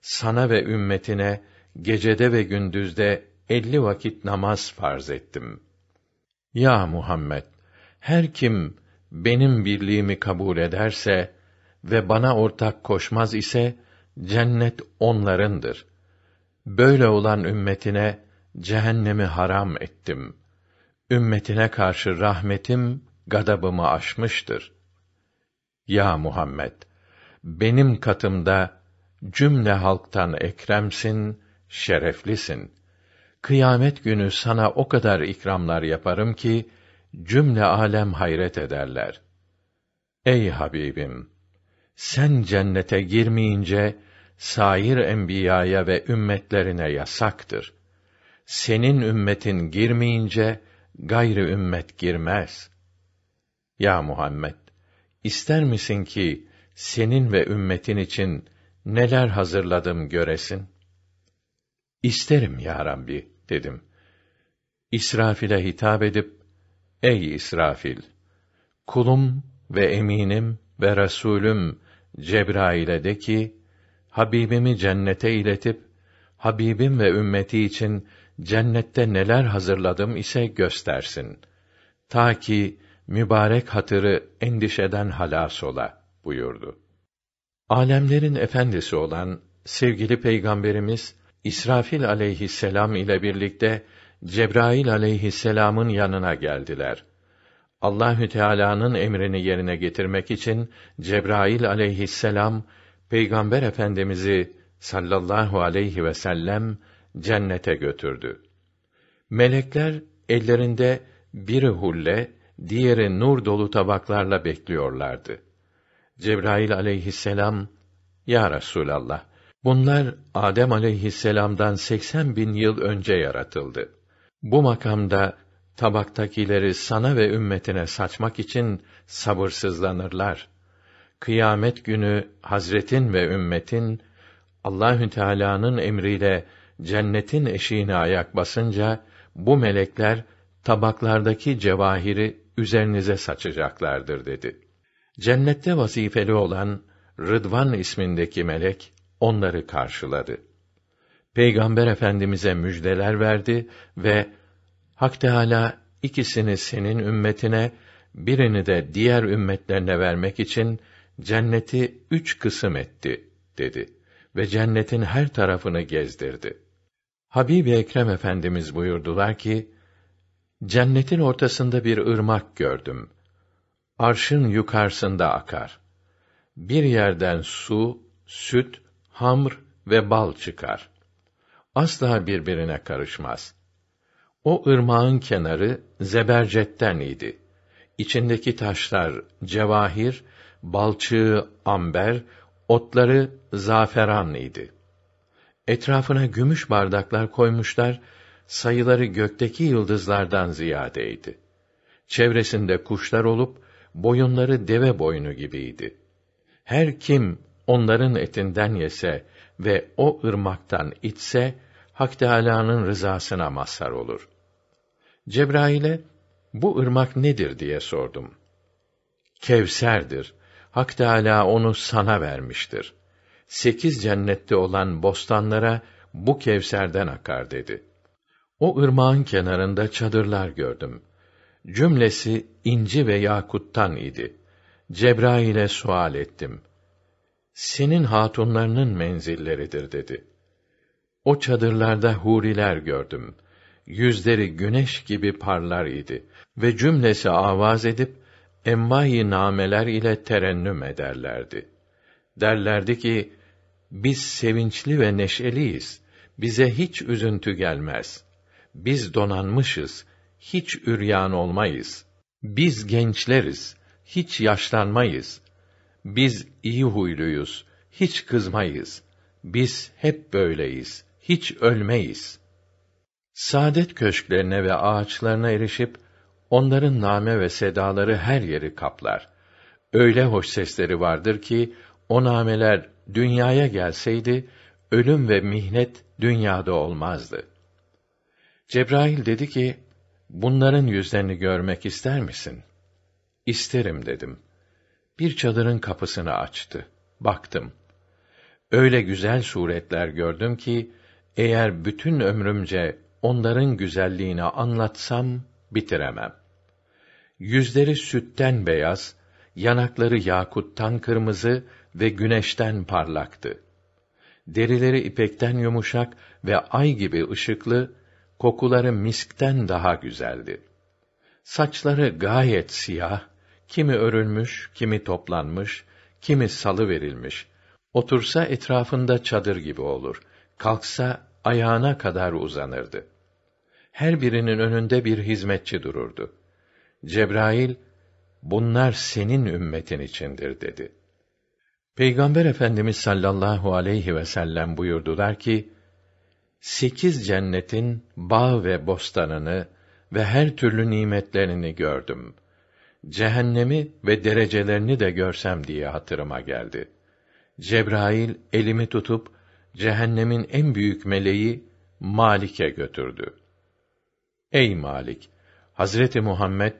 Sana ve ümmetine gecede ve gündüzde elli vakit namaz farz ettim. Ya Muhammed! Her kim benim birliğimi kabul ederse ve bana ortak koşmaz ise, cennet onlarındır. Böyle olan ümmetine cehennemi haram ettim. Ümmetine karşı rahmetim gadabımı aşmıştır. Ya Muhammed, benim katımda cümle halktan ekremsin, şereflisin kıyamet günü sana o kadar ikramlar yaparım ki cümle alem hayret ederler. Ey Habibim, sen cennete girmeyince sair enbiyaya ve ümmetlerine yasaktır. Senin ümmetin girmeyince gayrı ümmet girmez. Ya Muhammed, ister misin ki senin ve ümmetin için neler hazırladım göresin?'' İsterim ya Rabbi dedim. İsrafil'e hitap edip Ey İsrafil kulum ve eminim ve resulüm Cebrail'e de ki Habibimi cennete iletip Habibim ve ümmeti için cennette neler hazırladım ise göstersin. Ta ki mübarek hatırı endişeden halas ola buyurdu. Alemlerin efendisi olan sevgili peygamberimiz İsrafil aleyhisselam ile birlikte Cebrail aleyhisselamın yanına geldiler. Allahü Teala'nın emrini yerine getirmek için Cebrail aleyhisselam Peygamber Efendimizi sallallahu aleyhi ve sellem cennete götürdü. Melekler ellerinde biri hulle, diğeri nur dolu tabaklarla bekliyorlardı. Cebrail aleyhisselam, Ya Resûlallah, Bunlar Adem aleyhisselam'dan 80 bin yıl önce yaratıldı. Bu makamda tabaktakileri sana ve ümmetine saçmak için sabırsızlanırlar. Kıyamet günü Hazretin ve ümmetin Allahü Teala'nın emriyle cennetin eşiğine ayak basınca bu melekler tabaklardaki cevahiri üzerinize saçacaklardır dedi. Cennette vazifeli olan Rıdvan ismindeki melek onları karşıladı. Peygamber Efendimize müjdeler verdi ve Hak Teala ikisini senin ümmetine, birini de diğer ümmetlerine vermek için cenneti üç kısım etti dedi ve cennetin her tarafını gezdirdi. Habib Ekrem Efendimiz buyurdular ki: Cennetin ortasında bir ırmak gördüm. Arşın yukarısında akar. Bir yerden su, süt hamr ve bal çıkar. Asla birbirine karışmaz. O ırmağın kenarı zebercetten idi. İçindeki taşlar cevahir, balçığı amber, otları zaferan idi. Etrafına gümüş bardaklar koymuşlar, sayıları gökteki yıldızlardan ziyadeydi. Çevresinde kuşlar olup boyunları deve boynu gibiydi. Her kim onların etinden yese ve o ırmaktan içse Hak Teâlâ'nın rızasına mazhar olur. Cebrail'e bu ırmak nedir diye sordum. Kevser'dir. Hak Teâlâ onu sana vermiştir. Sekiz cennette olan bostanlara bu Kevser'den akar dedi. O ırmağın kenarında çadırlar gördüm. Cümlesi inci ve yakuttan idi. Cebrail'e sual ettim senin hatunlarının menzilleridir dedi. O çadırlarda huriler gördüm. Yüzleri güneş gibi parlar idi ve cümlesi avaz edip envai nameler ile terennüm ederlerdi. Derlerdi ki biz sevinçli ve neşeliyiz. Bize hiç üzüntü gelmez. Biz donanmışız. Hiç üryan olmayız. Biz gençleriz. Hiç yaşlanmayız.'' Biz iyi huyluyuz, hiç kızmayız. Biz hep böyleyiz, hiç ölmeyiz. Saadet köşklerine ve ağaçlarına erişip, onların name ve sedaları her yeri kaplar. Öyle hoş sesleri vardır ki, o nameler dünyaya gelseydi, ölüm ve mihnet dünyada olmazdı. Cebrail dedi ki, bunların yüzlerini görmek ister misin? İsterim dedim bir çadırın kapısını açtı. Baktım. Öyle güzel suretler gördüm ki eğer bütün ömrümce onların güzelliğini anlatsam bitiremem. Yüzleri sütten beyaz, yanakları yakuttan kırmızı ve güneşten parlaktı. Derileri ipekten yumuşak ve ay gibi ışıklı, kokuları miskten daha güzeldi. Saçları gayet siyah, Kimi örülmüş, kimi toplanmış, kimi salı verilmiş. Otursa etrafında çadır gibi olur. Kalksa ayağına kadar uzanırdı. Her birinin önünde bir hizmetçi dururdu. Cebrail, bunlar senin ümmetin içindir dedi. Peygamber Efendimiz sallallahu aleyhi ve sellem buyurdular ki, sekiz cennetin bağ ve bostanını ve her türlü nimetlerini gördüm.'' cehennemi ve derecelerini de görsem diye hatırıma geldi. Cebrail elimi tutup cehennemin en büyük meleği Malik'e götürdü. Ey Malik, Hazreti Muhammed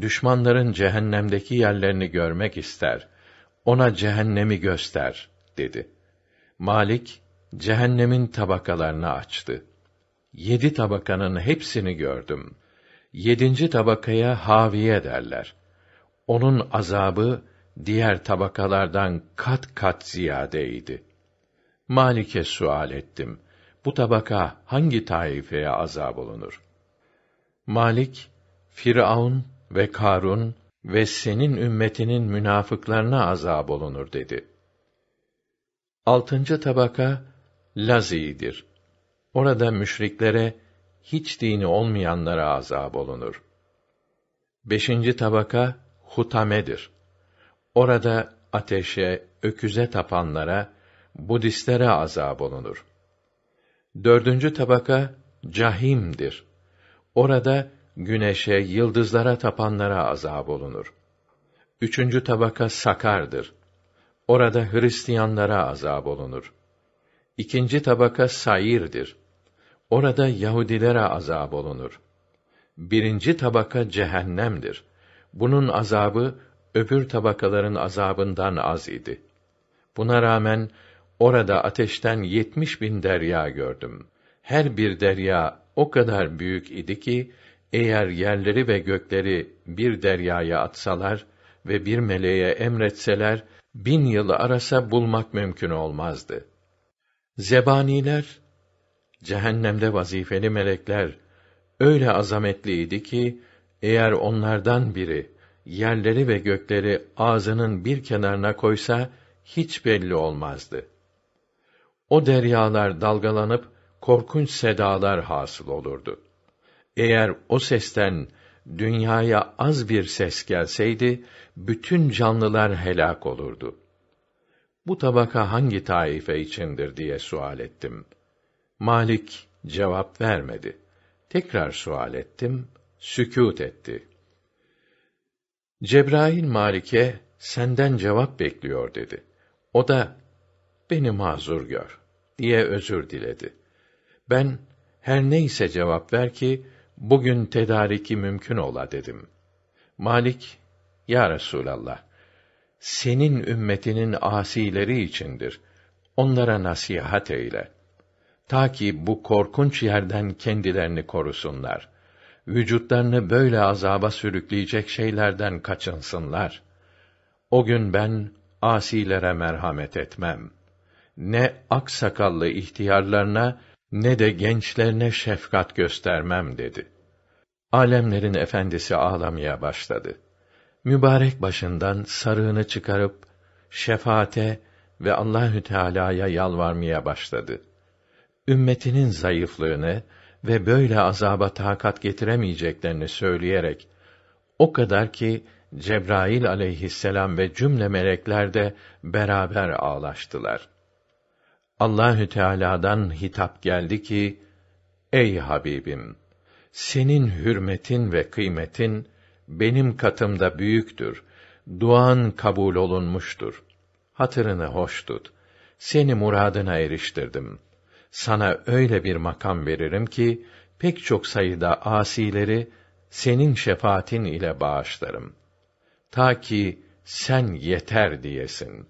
düşmanların cehennemdeki yerlerini görmek ister. Ona cehennemi göster dedi. Malik cehennemin tabakalarını açtı. Yedi tabakanın hepsini gördüm. Yedinci tabakaya haviye derler onun azabı diğer tabakalardan kat kat ziyadeydi. Malik'e sual ettim. Bu tabaka hangi taifeye azab olunur? Malik, Firavun ve Karun ve senin ümmetinin münafıklarına azab olunur dedi. Altıncı tabaka Lazi'dir. Orada müşriklere hiç dini olmayanlara azab olunur. Beşinci tabaka hutamedir. Orada ateşe, öküze tapanlara, Budistlere azab olunur. Dördüncü tabaka cahimdir. Orada güneşe, yıldızlara tapanlara azab olunur. Üçüncü tabaka sakardır. Orada Hristiyanlara azab olunur. İkinci tabaka sairdir. Orada Yahudilere azab olunur. Birinci tabaka cehennemdir. Bunun azabı öbür tabakaların azabından az idi. Buna rağmen orada ateşten yetmiş bin derya gördüm. Her bir derya o kadar büyük idi ki eğer yerleri ve gökleri bir deryaya atsalar ve bir meleğe emretseler bin yılı arasa bulmak mümkün olmazdı. Zebaniler cehennemde vazifeli melekler öyle azametliydi ki eğer onlardan biri yerleri ve gökleri ağzının bir kenarına koysa hiç belli olmazdı. O deryalar dalgalanıp korkunç sedalar hasıl olurdu. Eğer o sesten dünyaya az bir ses gelseydi bütün canlılar helak olurdu. Bu tabaka hangi taife içindir diye sual ettim. Malik cevap vermedi. Tekrar sual ettim sükût etti. Cebrail Malik'e senden cevap bekliyor dedi. O da beni mazur gör diye özür diledi. Ben her neyse cevap ver ki bugün tedariki mümkün ola dedim. Malik ya Resulallah senin ümmetinin asileri içindir. Onlara nasihat eyle. Ta ki bu korkunç yerden kendilerini korusunlar.'' vücutlarını böyle azaba sürükleyecek şeylerden kaçınsınlar. O gün ben asilere merhamet etmem. Ne ak sakallı ihtiyarlarına ne de gençlerine şefkat göstermem dedi. Alemlerin efendisi ağlamaya başladı. Mübarek başından sarığını çıkarıp şefaate ve Allahü Teala'ya yalvarmaya başladı. Ümmetinin zayıflığını, ve böyle azaba takat getiremeyeceklerini söyleyerek o kadar ki Cebrail aleyhisselam ve cümle melekler de beraber ağlaştılar. Allahü Teala'dan hitap geldi ki: Ey Habibim, senin hürmetin ve kıymetin benim katımda büyüktür. Duan kabul olunmuştur. Hatırını hoş tut. Seni muradına eriştirdim.'' sana öyle bir makam veririm ki pek çok sayıda asileri senin şefaatin ile bağışlarım. Ta ki sen yeter diyesin.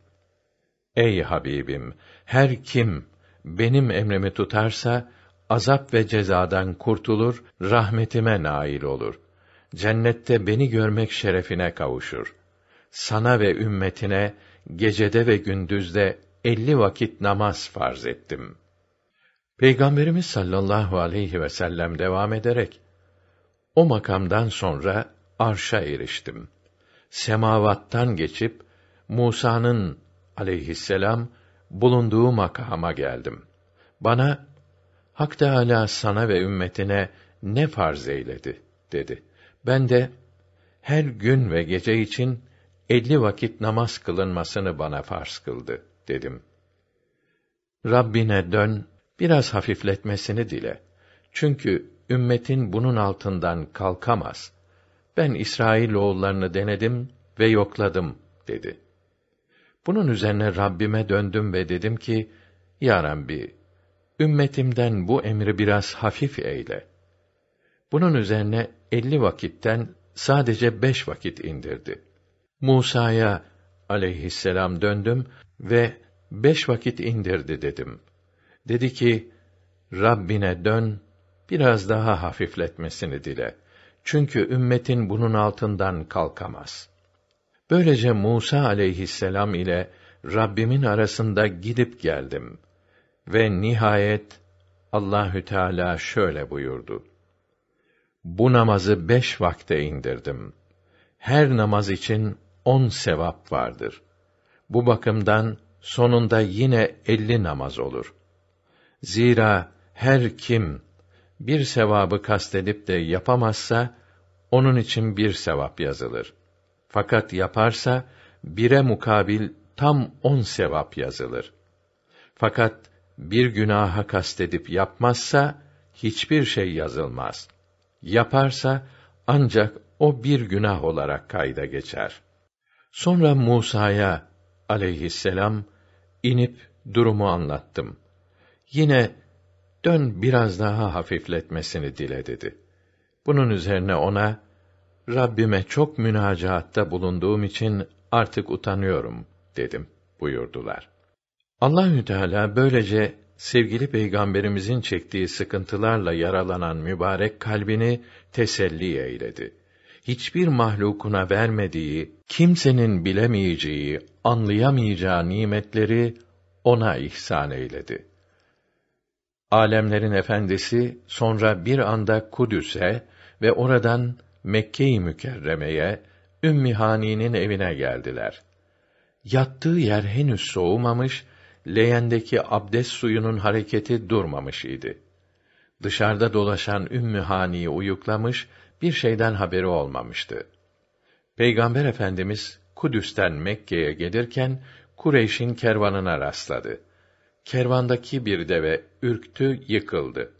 Ey Habibim, her kim benim emrimi tutarsa azap ve cezadan kurtulur, rahmetime nail olur. Cennette beni görmek şerefine kavuşur. Sana ve ümmetine gecede ve gündüzde elli vakit namaz farz ettim.'' Peygamberimiz sallallahu aleyhi ve sellem devam ederek o makamdan sonra arşa eriştim. Semavattan geçip Musa'nın aleyhisselam bulunduğu makama geldim. Bana Hak Teâlâ sana ve ümmetine ne farz eyledi dedi. Ben de her gün ve gece için elli vakit namaz kılınmasını bana farz kıldı dedim. Rabbine dön biraz hafifletmesini dile. Çünkü ümmetin bunun altından kalkamaz. Ben İsrail oğullarını denedim ve yokladım dedi. Bunun üzerine Rabbime döndüm ve dedim ki: Ya Rabbi, ümmetimden bu emri biraz hafif eyle. Bunun üzerine elli vakitten sadece beş vakit indirdi. Musa'ya aleyhisselam döndüm ve beş vakit indirdi dedim. Dedi ki, Rabbine dön, biraz daha hafifletmesini dile. Çünkü ümmetin bunun altından kalkamaz. Böylece Musa aleyhisselam ile Rabbimin arasında gidip geldim ve nihayet Allahü Teala şöyle buyurdu: Bu namazı beş vakte indirdim. Her namaz için on sevap vardır. Bu bakımdan sonunda yine elli namaz olur.'' Zira her kim bir sevabı kastedip de yapamazsa onun için bir sevap yazılır. Fakat yaparsa bire mukabil tam on sevap yazılır. Fakat bir günaha kastedip yapmazsa hiçbir şey yazılmaz. Yaparsa ancak o bir günah olarak kayda geçer. Sonra Musa'ya aleyhisselam inip durumu anlattım. Yine dön biraz daha hafifletmesini dile dedi. Bunun üzerine ona Rabbime çok münacaatta bulunduğum için artık utanıyorum dedim buyurdular. Allahü Teala böylece sevgili peygamberimizin çektiği sıkıntılarla yaralanan mübarek kalbini teselli eyledi. Hiçbir mahlukuna vermediği, kimsenin bilemeyeceği, anlayamayacağı nimetleri ona ihsan eyledi. Alemlerin efendisi sonra bir anda Kudüs'e ve oradan Mekke-i Mükerreme'ye Ümmi Hani'nin evine geldiler. Yattığı yer henüz soğumamış, leyendeki abdest suyunun hareketi durmamış idi. Dışarıda dolaşan Ümmü Hani'yi uyuklamış, bir şeyden haberi olmamıştı. Peygamber Efendimiz Kudüs'ten Mekke'ye gelirken Kureyş'in kervanına rastladı kervandaki bir deve ürktü, yıkıldı.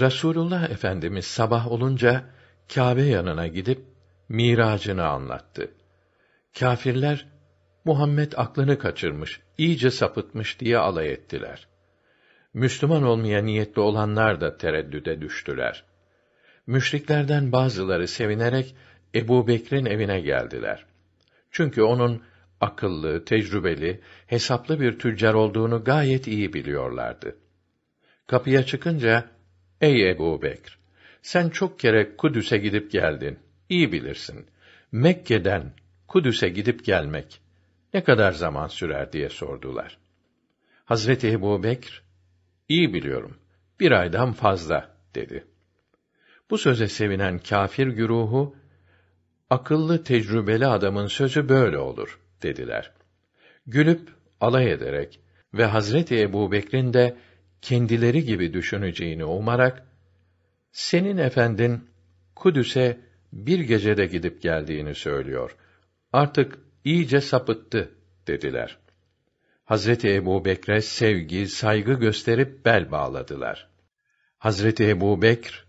Rasulullah Efendimiz sabah olunca Kâbe yanına gidip miracını anlattı. Kâfirler Muhammed aklını kaçırmış, iyice sapıtmış diye alay ettiler. Müslüman olmaya niyetli olanlar da tereddüde düştüler. Müşriklerden bazıları sevinerek Ebu Bekir'in evine geldiler. Çünkü onun akıllı, tecrübeli, hesaplı bir tüccar olduğunu gayet iyi biliyorlardı. Kapıya çıkınca, "Ey Ebu Bekr, sen çok kere Kudüs'e gidip geldin. iyi bilirsin. Mekke'den Kudüs'e gidip gelmek ne kadar zaman sürer?" diye sordular. Hazreti Ebu Bekr, iyi biliyorum. Bir aydan fazla." dedi. Bu söze sevinen kafir güruhu, akıllı tecrübeli adamın sözü böyle olur dediler. Gülüp alay ederek ve Hazreti Ebu Ebubekir'in de kendileri gibi düşüneceğini umarak senin efendin Kudüs'e bir gecede gidip geldiğini söylüyor. Artık iyice sapıttı dediler. Hazreti Ebu Bekre sevgi, saygı gösterip bel bağladılar. Hazreti Ebu Bekr,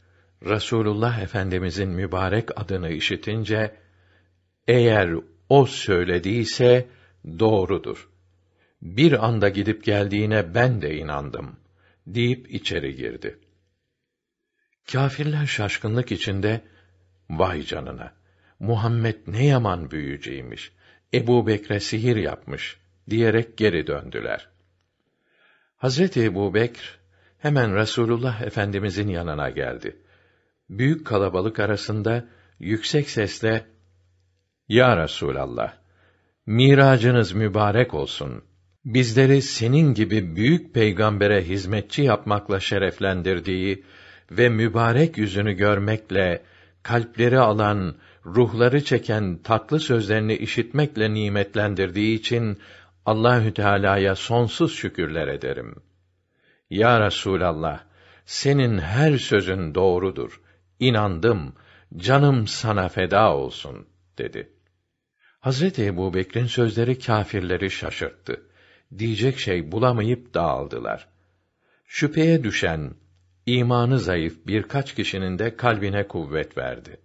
Rasulullah Efendimizin mübarek adını işitince, eğer o söylediyse doğrudur. Bir anda gidip geldiğine ben de inandım deyip içeri girdi. Kâfirler şaşkınlık içinde vay canına Muhammed ne yaman büyücüymüş. Ebu Bekre sihir yapmış diyerek geri döndüler. Hazreti Ebu Bekr hemen Resulullah Efendimizin yanına geldi. Büyük kalabalık arasında yüksek sesle ya Resûlallah! Miracınız mübarek olsun. Bizleri senin gibi büyük peygambere hizmetçi yapmakla şereflendirdiği ve mübarek yüzünü görmekle kalpleri alan, ruhları çeken tatlı sözlerini işitmekle nimetlendirdiği için Allahü Teala'ya sonsuz şükürler ederim. Ya Resulallah, senin her sözün doğrudur. İnandım, canım sana feda olsun dedi.'' Hazreti Ebu Bekir'in sözleri kâfirleri şaşırttı. Diyecek şey bulamayıp dağıldılar. Şüpheye düşen, imanı zayıf birkaç kişinin de kalbine kuvvet verdi.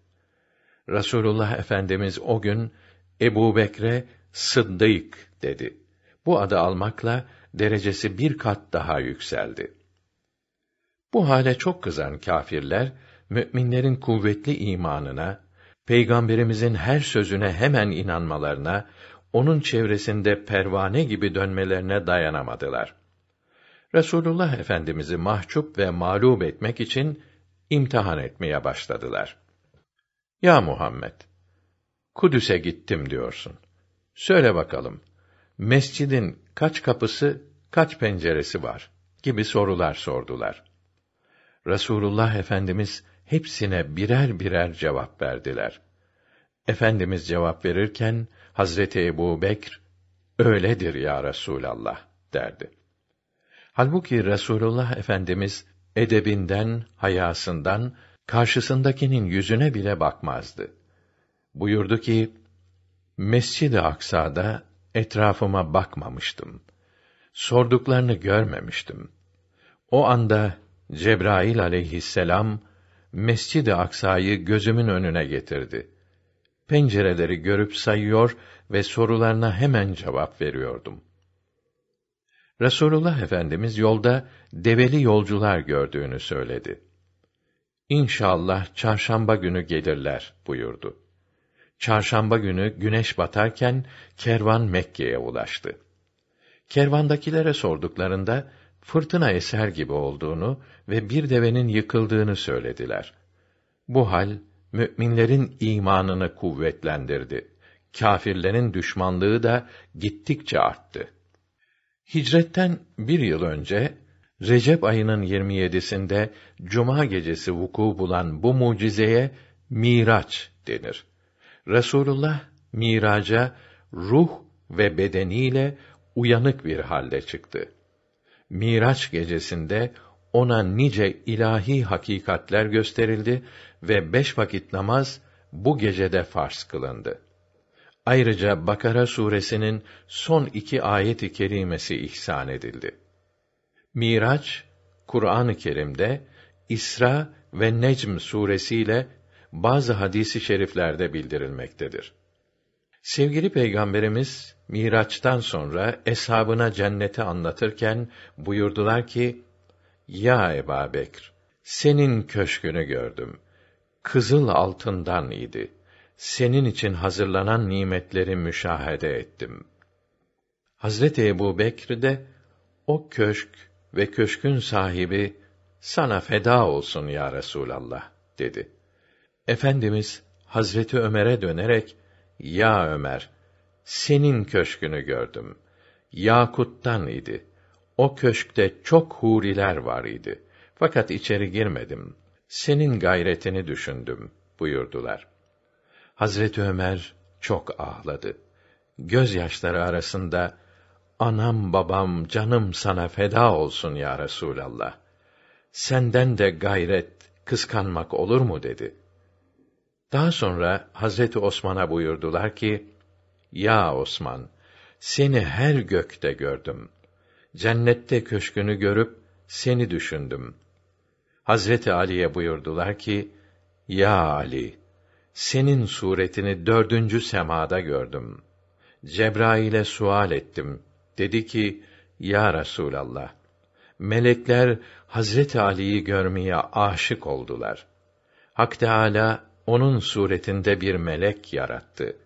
Rasulullah Efendimiz o gün Ebu Bekre Sıddık dedi. Bu adı almakla derecesi bir kat daha yükseldi. Bu hale çok kızan kâfirler, müminlerin kuvvetli imanına Peygamberimizin her sözüne hemen inanmalarına, onun çevresinde pervane gibi dönmelerine dayanamadılar. Resulullah Efendimizi mahcup ve mağlup etmek için imtihan etmeye başladılar. Ya Muhammed, Kudüs'e gittim diyorsun. Söyle bakalım, mescidin kaç kapısı, kaç penceresi var? gibi sorular sordular. Resulullah Efendimiz hepsine birer birer cevap verdiler. Efendimiz cevap verirken Hazreti Bekr öyledir ya Resulallah derdi. Halbuki Resulullah Efendimiz edebinden, hayasından karşısındakinin yüzüne bile bakmazdı. Buyurdu ki: Mescid-i Aksa'da etrafıma bakmamıştım. Sorduklarını görmemiştim. O anda Cebrail aleyhisselam Mescid-i Aksa'yı gözümün önüne getirdi. Pencereleri görüp sayıyor ve sorularına hemen cevap veriyordum. Resulullah Efendimiz yolda develi yolcular gördüğünü söyledi. İnşallah çarşamba günü gelirler buyurdu. Çarşamba günü güneş batarken kervan Mekke'ye ulaştı. Kervandakilere sorduklarında fırtına eser gibi olduğunu ve bir devenin yıkıldığını söylediler. Bu hal müminlerin imanını kuvvetlendirdi. Kâfirlerin düşmanlığı da gittikçe arttı. Hicretten bir yıl önce Recep ayının 27'sinde cuma gecesi vuku bulan bu mucizeye Miraç denir. Resulullah miraca ruh ve bedeniyle uyanık bir halde çıktı. Miraç gecesinde ona nice ilahi hakikatler gösterildi ve beş vakit namaz bu gecede farz kılındı. Ayrıca Bakara suresinin son iki ayet-i kerimesi ihsan edildi. Miraç, Kur'an-ı Kerim'de İsra ve Necm suresiyle bazı hadisi şeriflerde bildirilmektedir. Sevgili Peygamberimiz Miraç'tan sonra eshabına cenneti anlatırken buyurdular ki: Ya Ebu Bekr, senin köşkünü gördüm. Kızıl altından idi. Senin için hazırlanan nimetleri müşahede ettim. Hazreti Ebu Bekr de o köşk ve köşkün sahibi sana feda olsun ya Resulallah dedi. Efendimiz Hazreti Ömer'e dönerek ya Ömer senin köşkünü gördüm. Yakuttan idi. O köşkte çok huriler var idi. Fakat içeri girmedim. Senin gayretini düşündüm buyurdular. Hazreti Ömer çok ağladı. Gözyaşları arasında anam babam canım sana feda olsun ya Resulallah. Senden de gayret, kıskanmak olur mu dedi. Daha sonra Hazreti Osman'a buyurdular ki, ya Osman, seni her gökte gördüm. Cennette köşkünü görüp seni düşündüm. Hazreti Ali'ye buyurdular ki: Ya Ali, senin suretini dördüncü semada gördüm. Cebrail'e sual ettim. Dedi ki: Ya Resulallah, melekler Hazreti Ali'yi görmeye aşık oldular. Hak Teâlâ, onun suretinde bir melek yarattı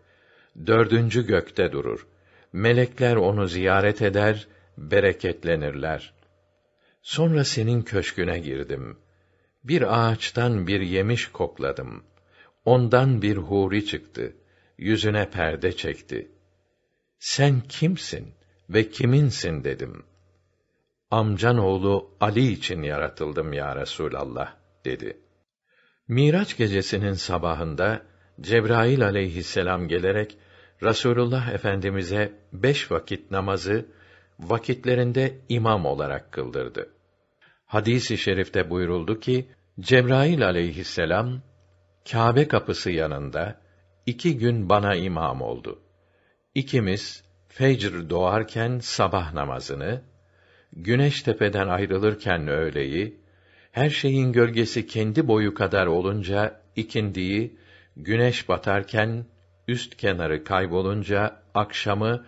dördüncü gökte durur. Melekler onu ziyaret eder, bereketlenirler. Sonra senin köşküne girdim. Bir ağaçtan bir yemiş kokladım. Ondan bir huri çıktı. Yüzüne perde çekti. Sen kimsin ve kiminsin dedim. Amcan oğlu Ali için yaratıldım ya Resulallah dedi. Miraç gecesinin sabahında Cebrail aleyhisselam gelerek Rasulullah Efendimize beş vakit namazı vakitlerinde imam olarak kıldırdı. Hadisi şerifte buyuruldu ki Cebrail aleyhisselam Kâbe kapısı yanında iki gün bana imam oldu. İkimiz fecr doğarken sabah namazını, güneş tepeden ayrılırken öğleyi, her şeyin gölgesi kendi boyu kadar olunca ikindiyi Güneş batarken üst kenarı kaybolunca akşamı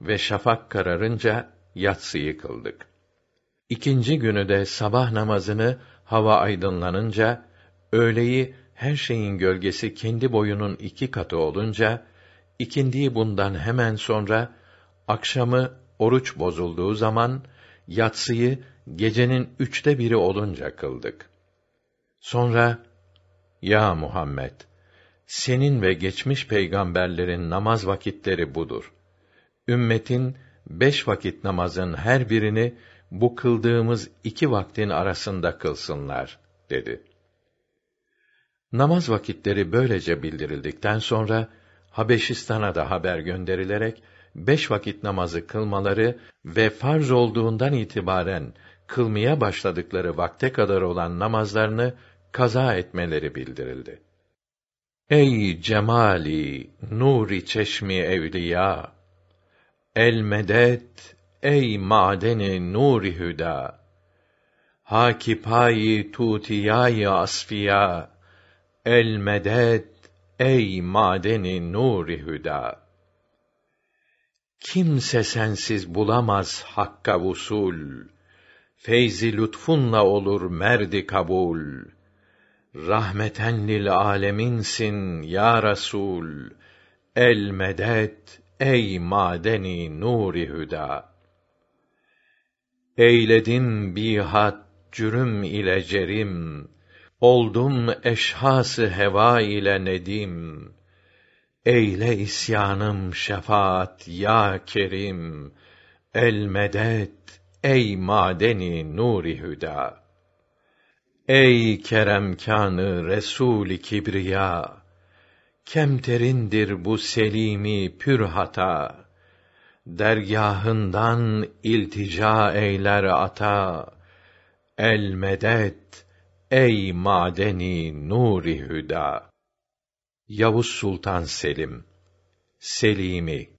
ve şafak kararınca yatsıyı kıldık. İkinci günü de sabah namazını hava aydınlanınca öğleyi her şeyin gölgesi kendi boyunun iki katı olunca ikindiyi bundan hemen sonra akşamı oruç bozulduğu zaman yatsıyı gecenin üçte biri olunca kıldık. Sonra ya Muhammed senin ve geçmiş peygamberlerin namaz vakitleri budur. Ümmetin beş vakit namazın her birini bu kıldığımız iki vaktin arasında kılsınlar dedi. Namaz vakitleri böylece bildirildikten sonra Habeşistan'a da haber gönderilerek beş vakit namazı kılmaları ve farz olduğundan itibaren kılmaya başladıkları vakte kadar olan namazlarını kaza etmeleri bildirildi. Ey cemali nuri çeşmi evliya el medet ey madeni nuri hüda hakipayi tutiyayı asfiya el medet ey madeni nuri hüda kimse sensiz bulamaz hakka vusul feyzi lütfunla olur merdi kabul Rahmeten lil aleminsin ya Resul. El medet ey madeni nuri hüda. Eyledim bihat cürüm ile cerim. Oldum eşhası heva ile nedim. Eyle isyanım şefaat ya Kerim. El medet ey madeni nuri hüda. Ey keremkanı Resul-i Kibriya, kemterindir bu selimi pür hata. Dergahından iltica eyler ata. El medet ey madeni nuri hüda. Yavuz Sultan Selim Selimi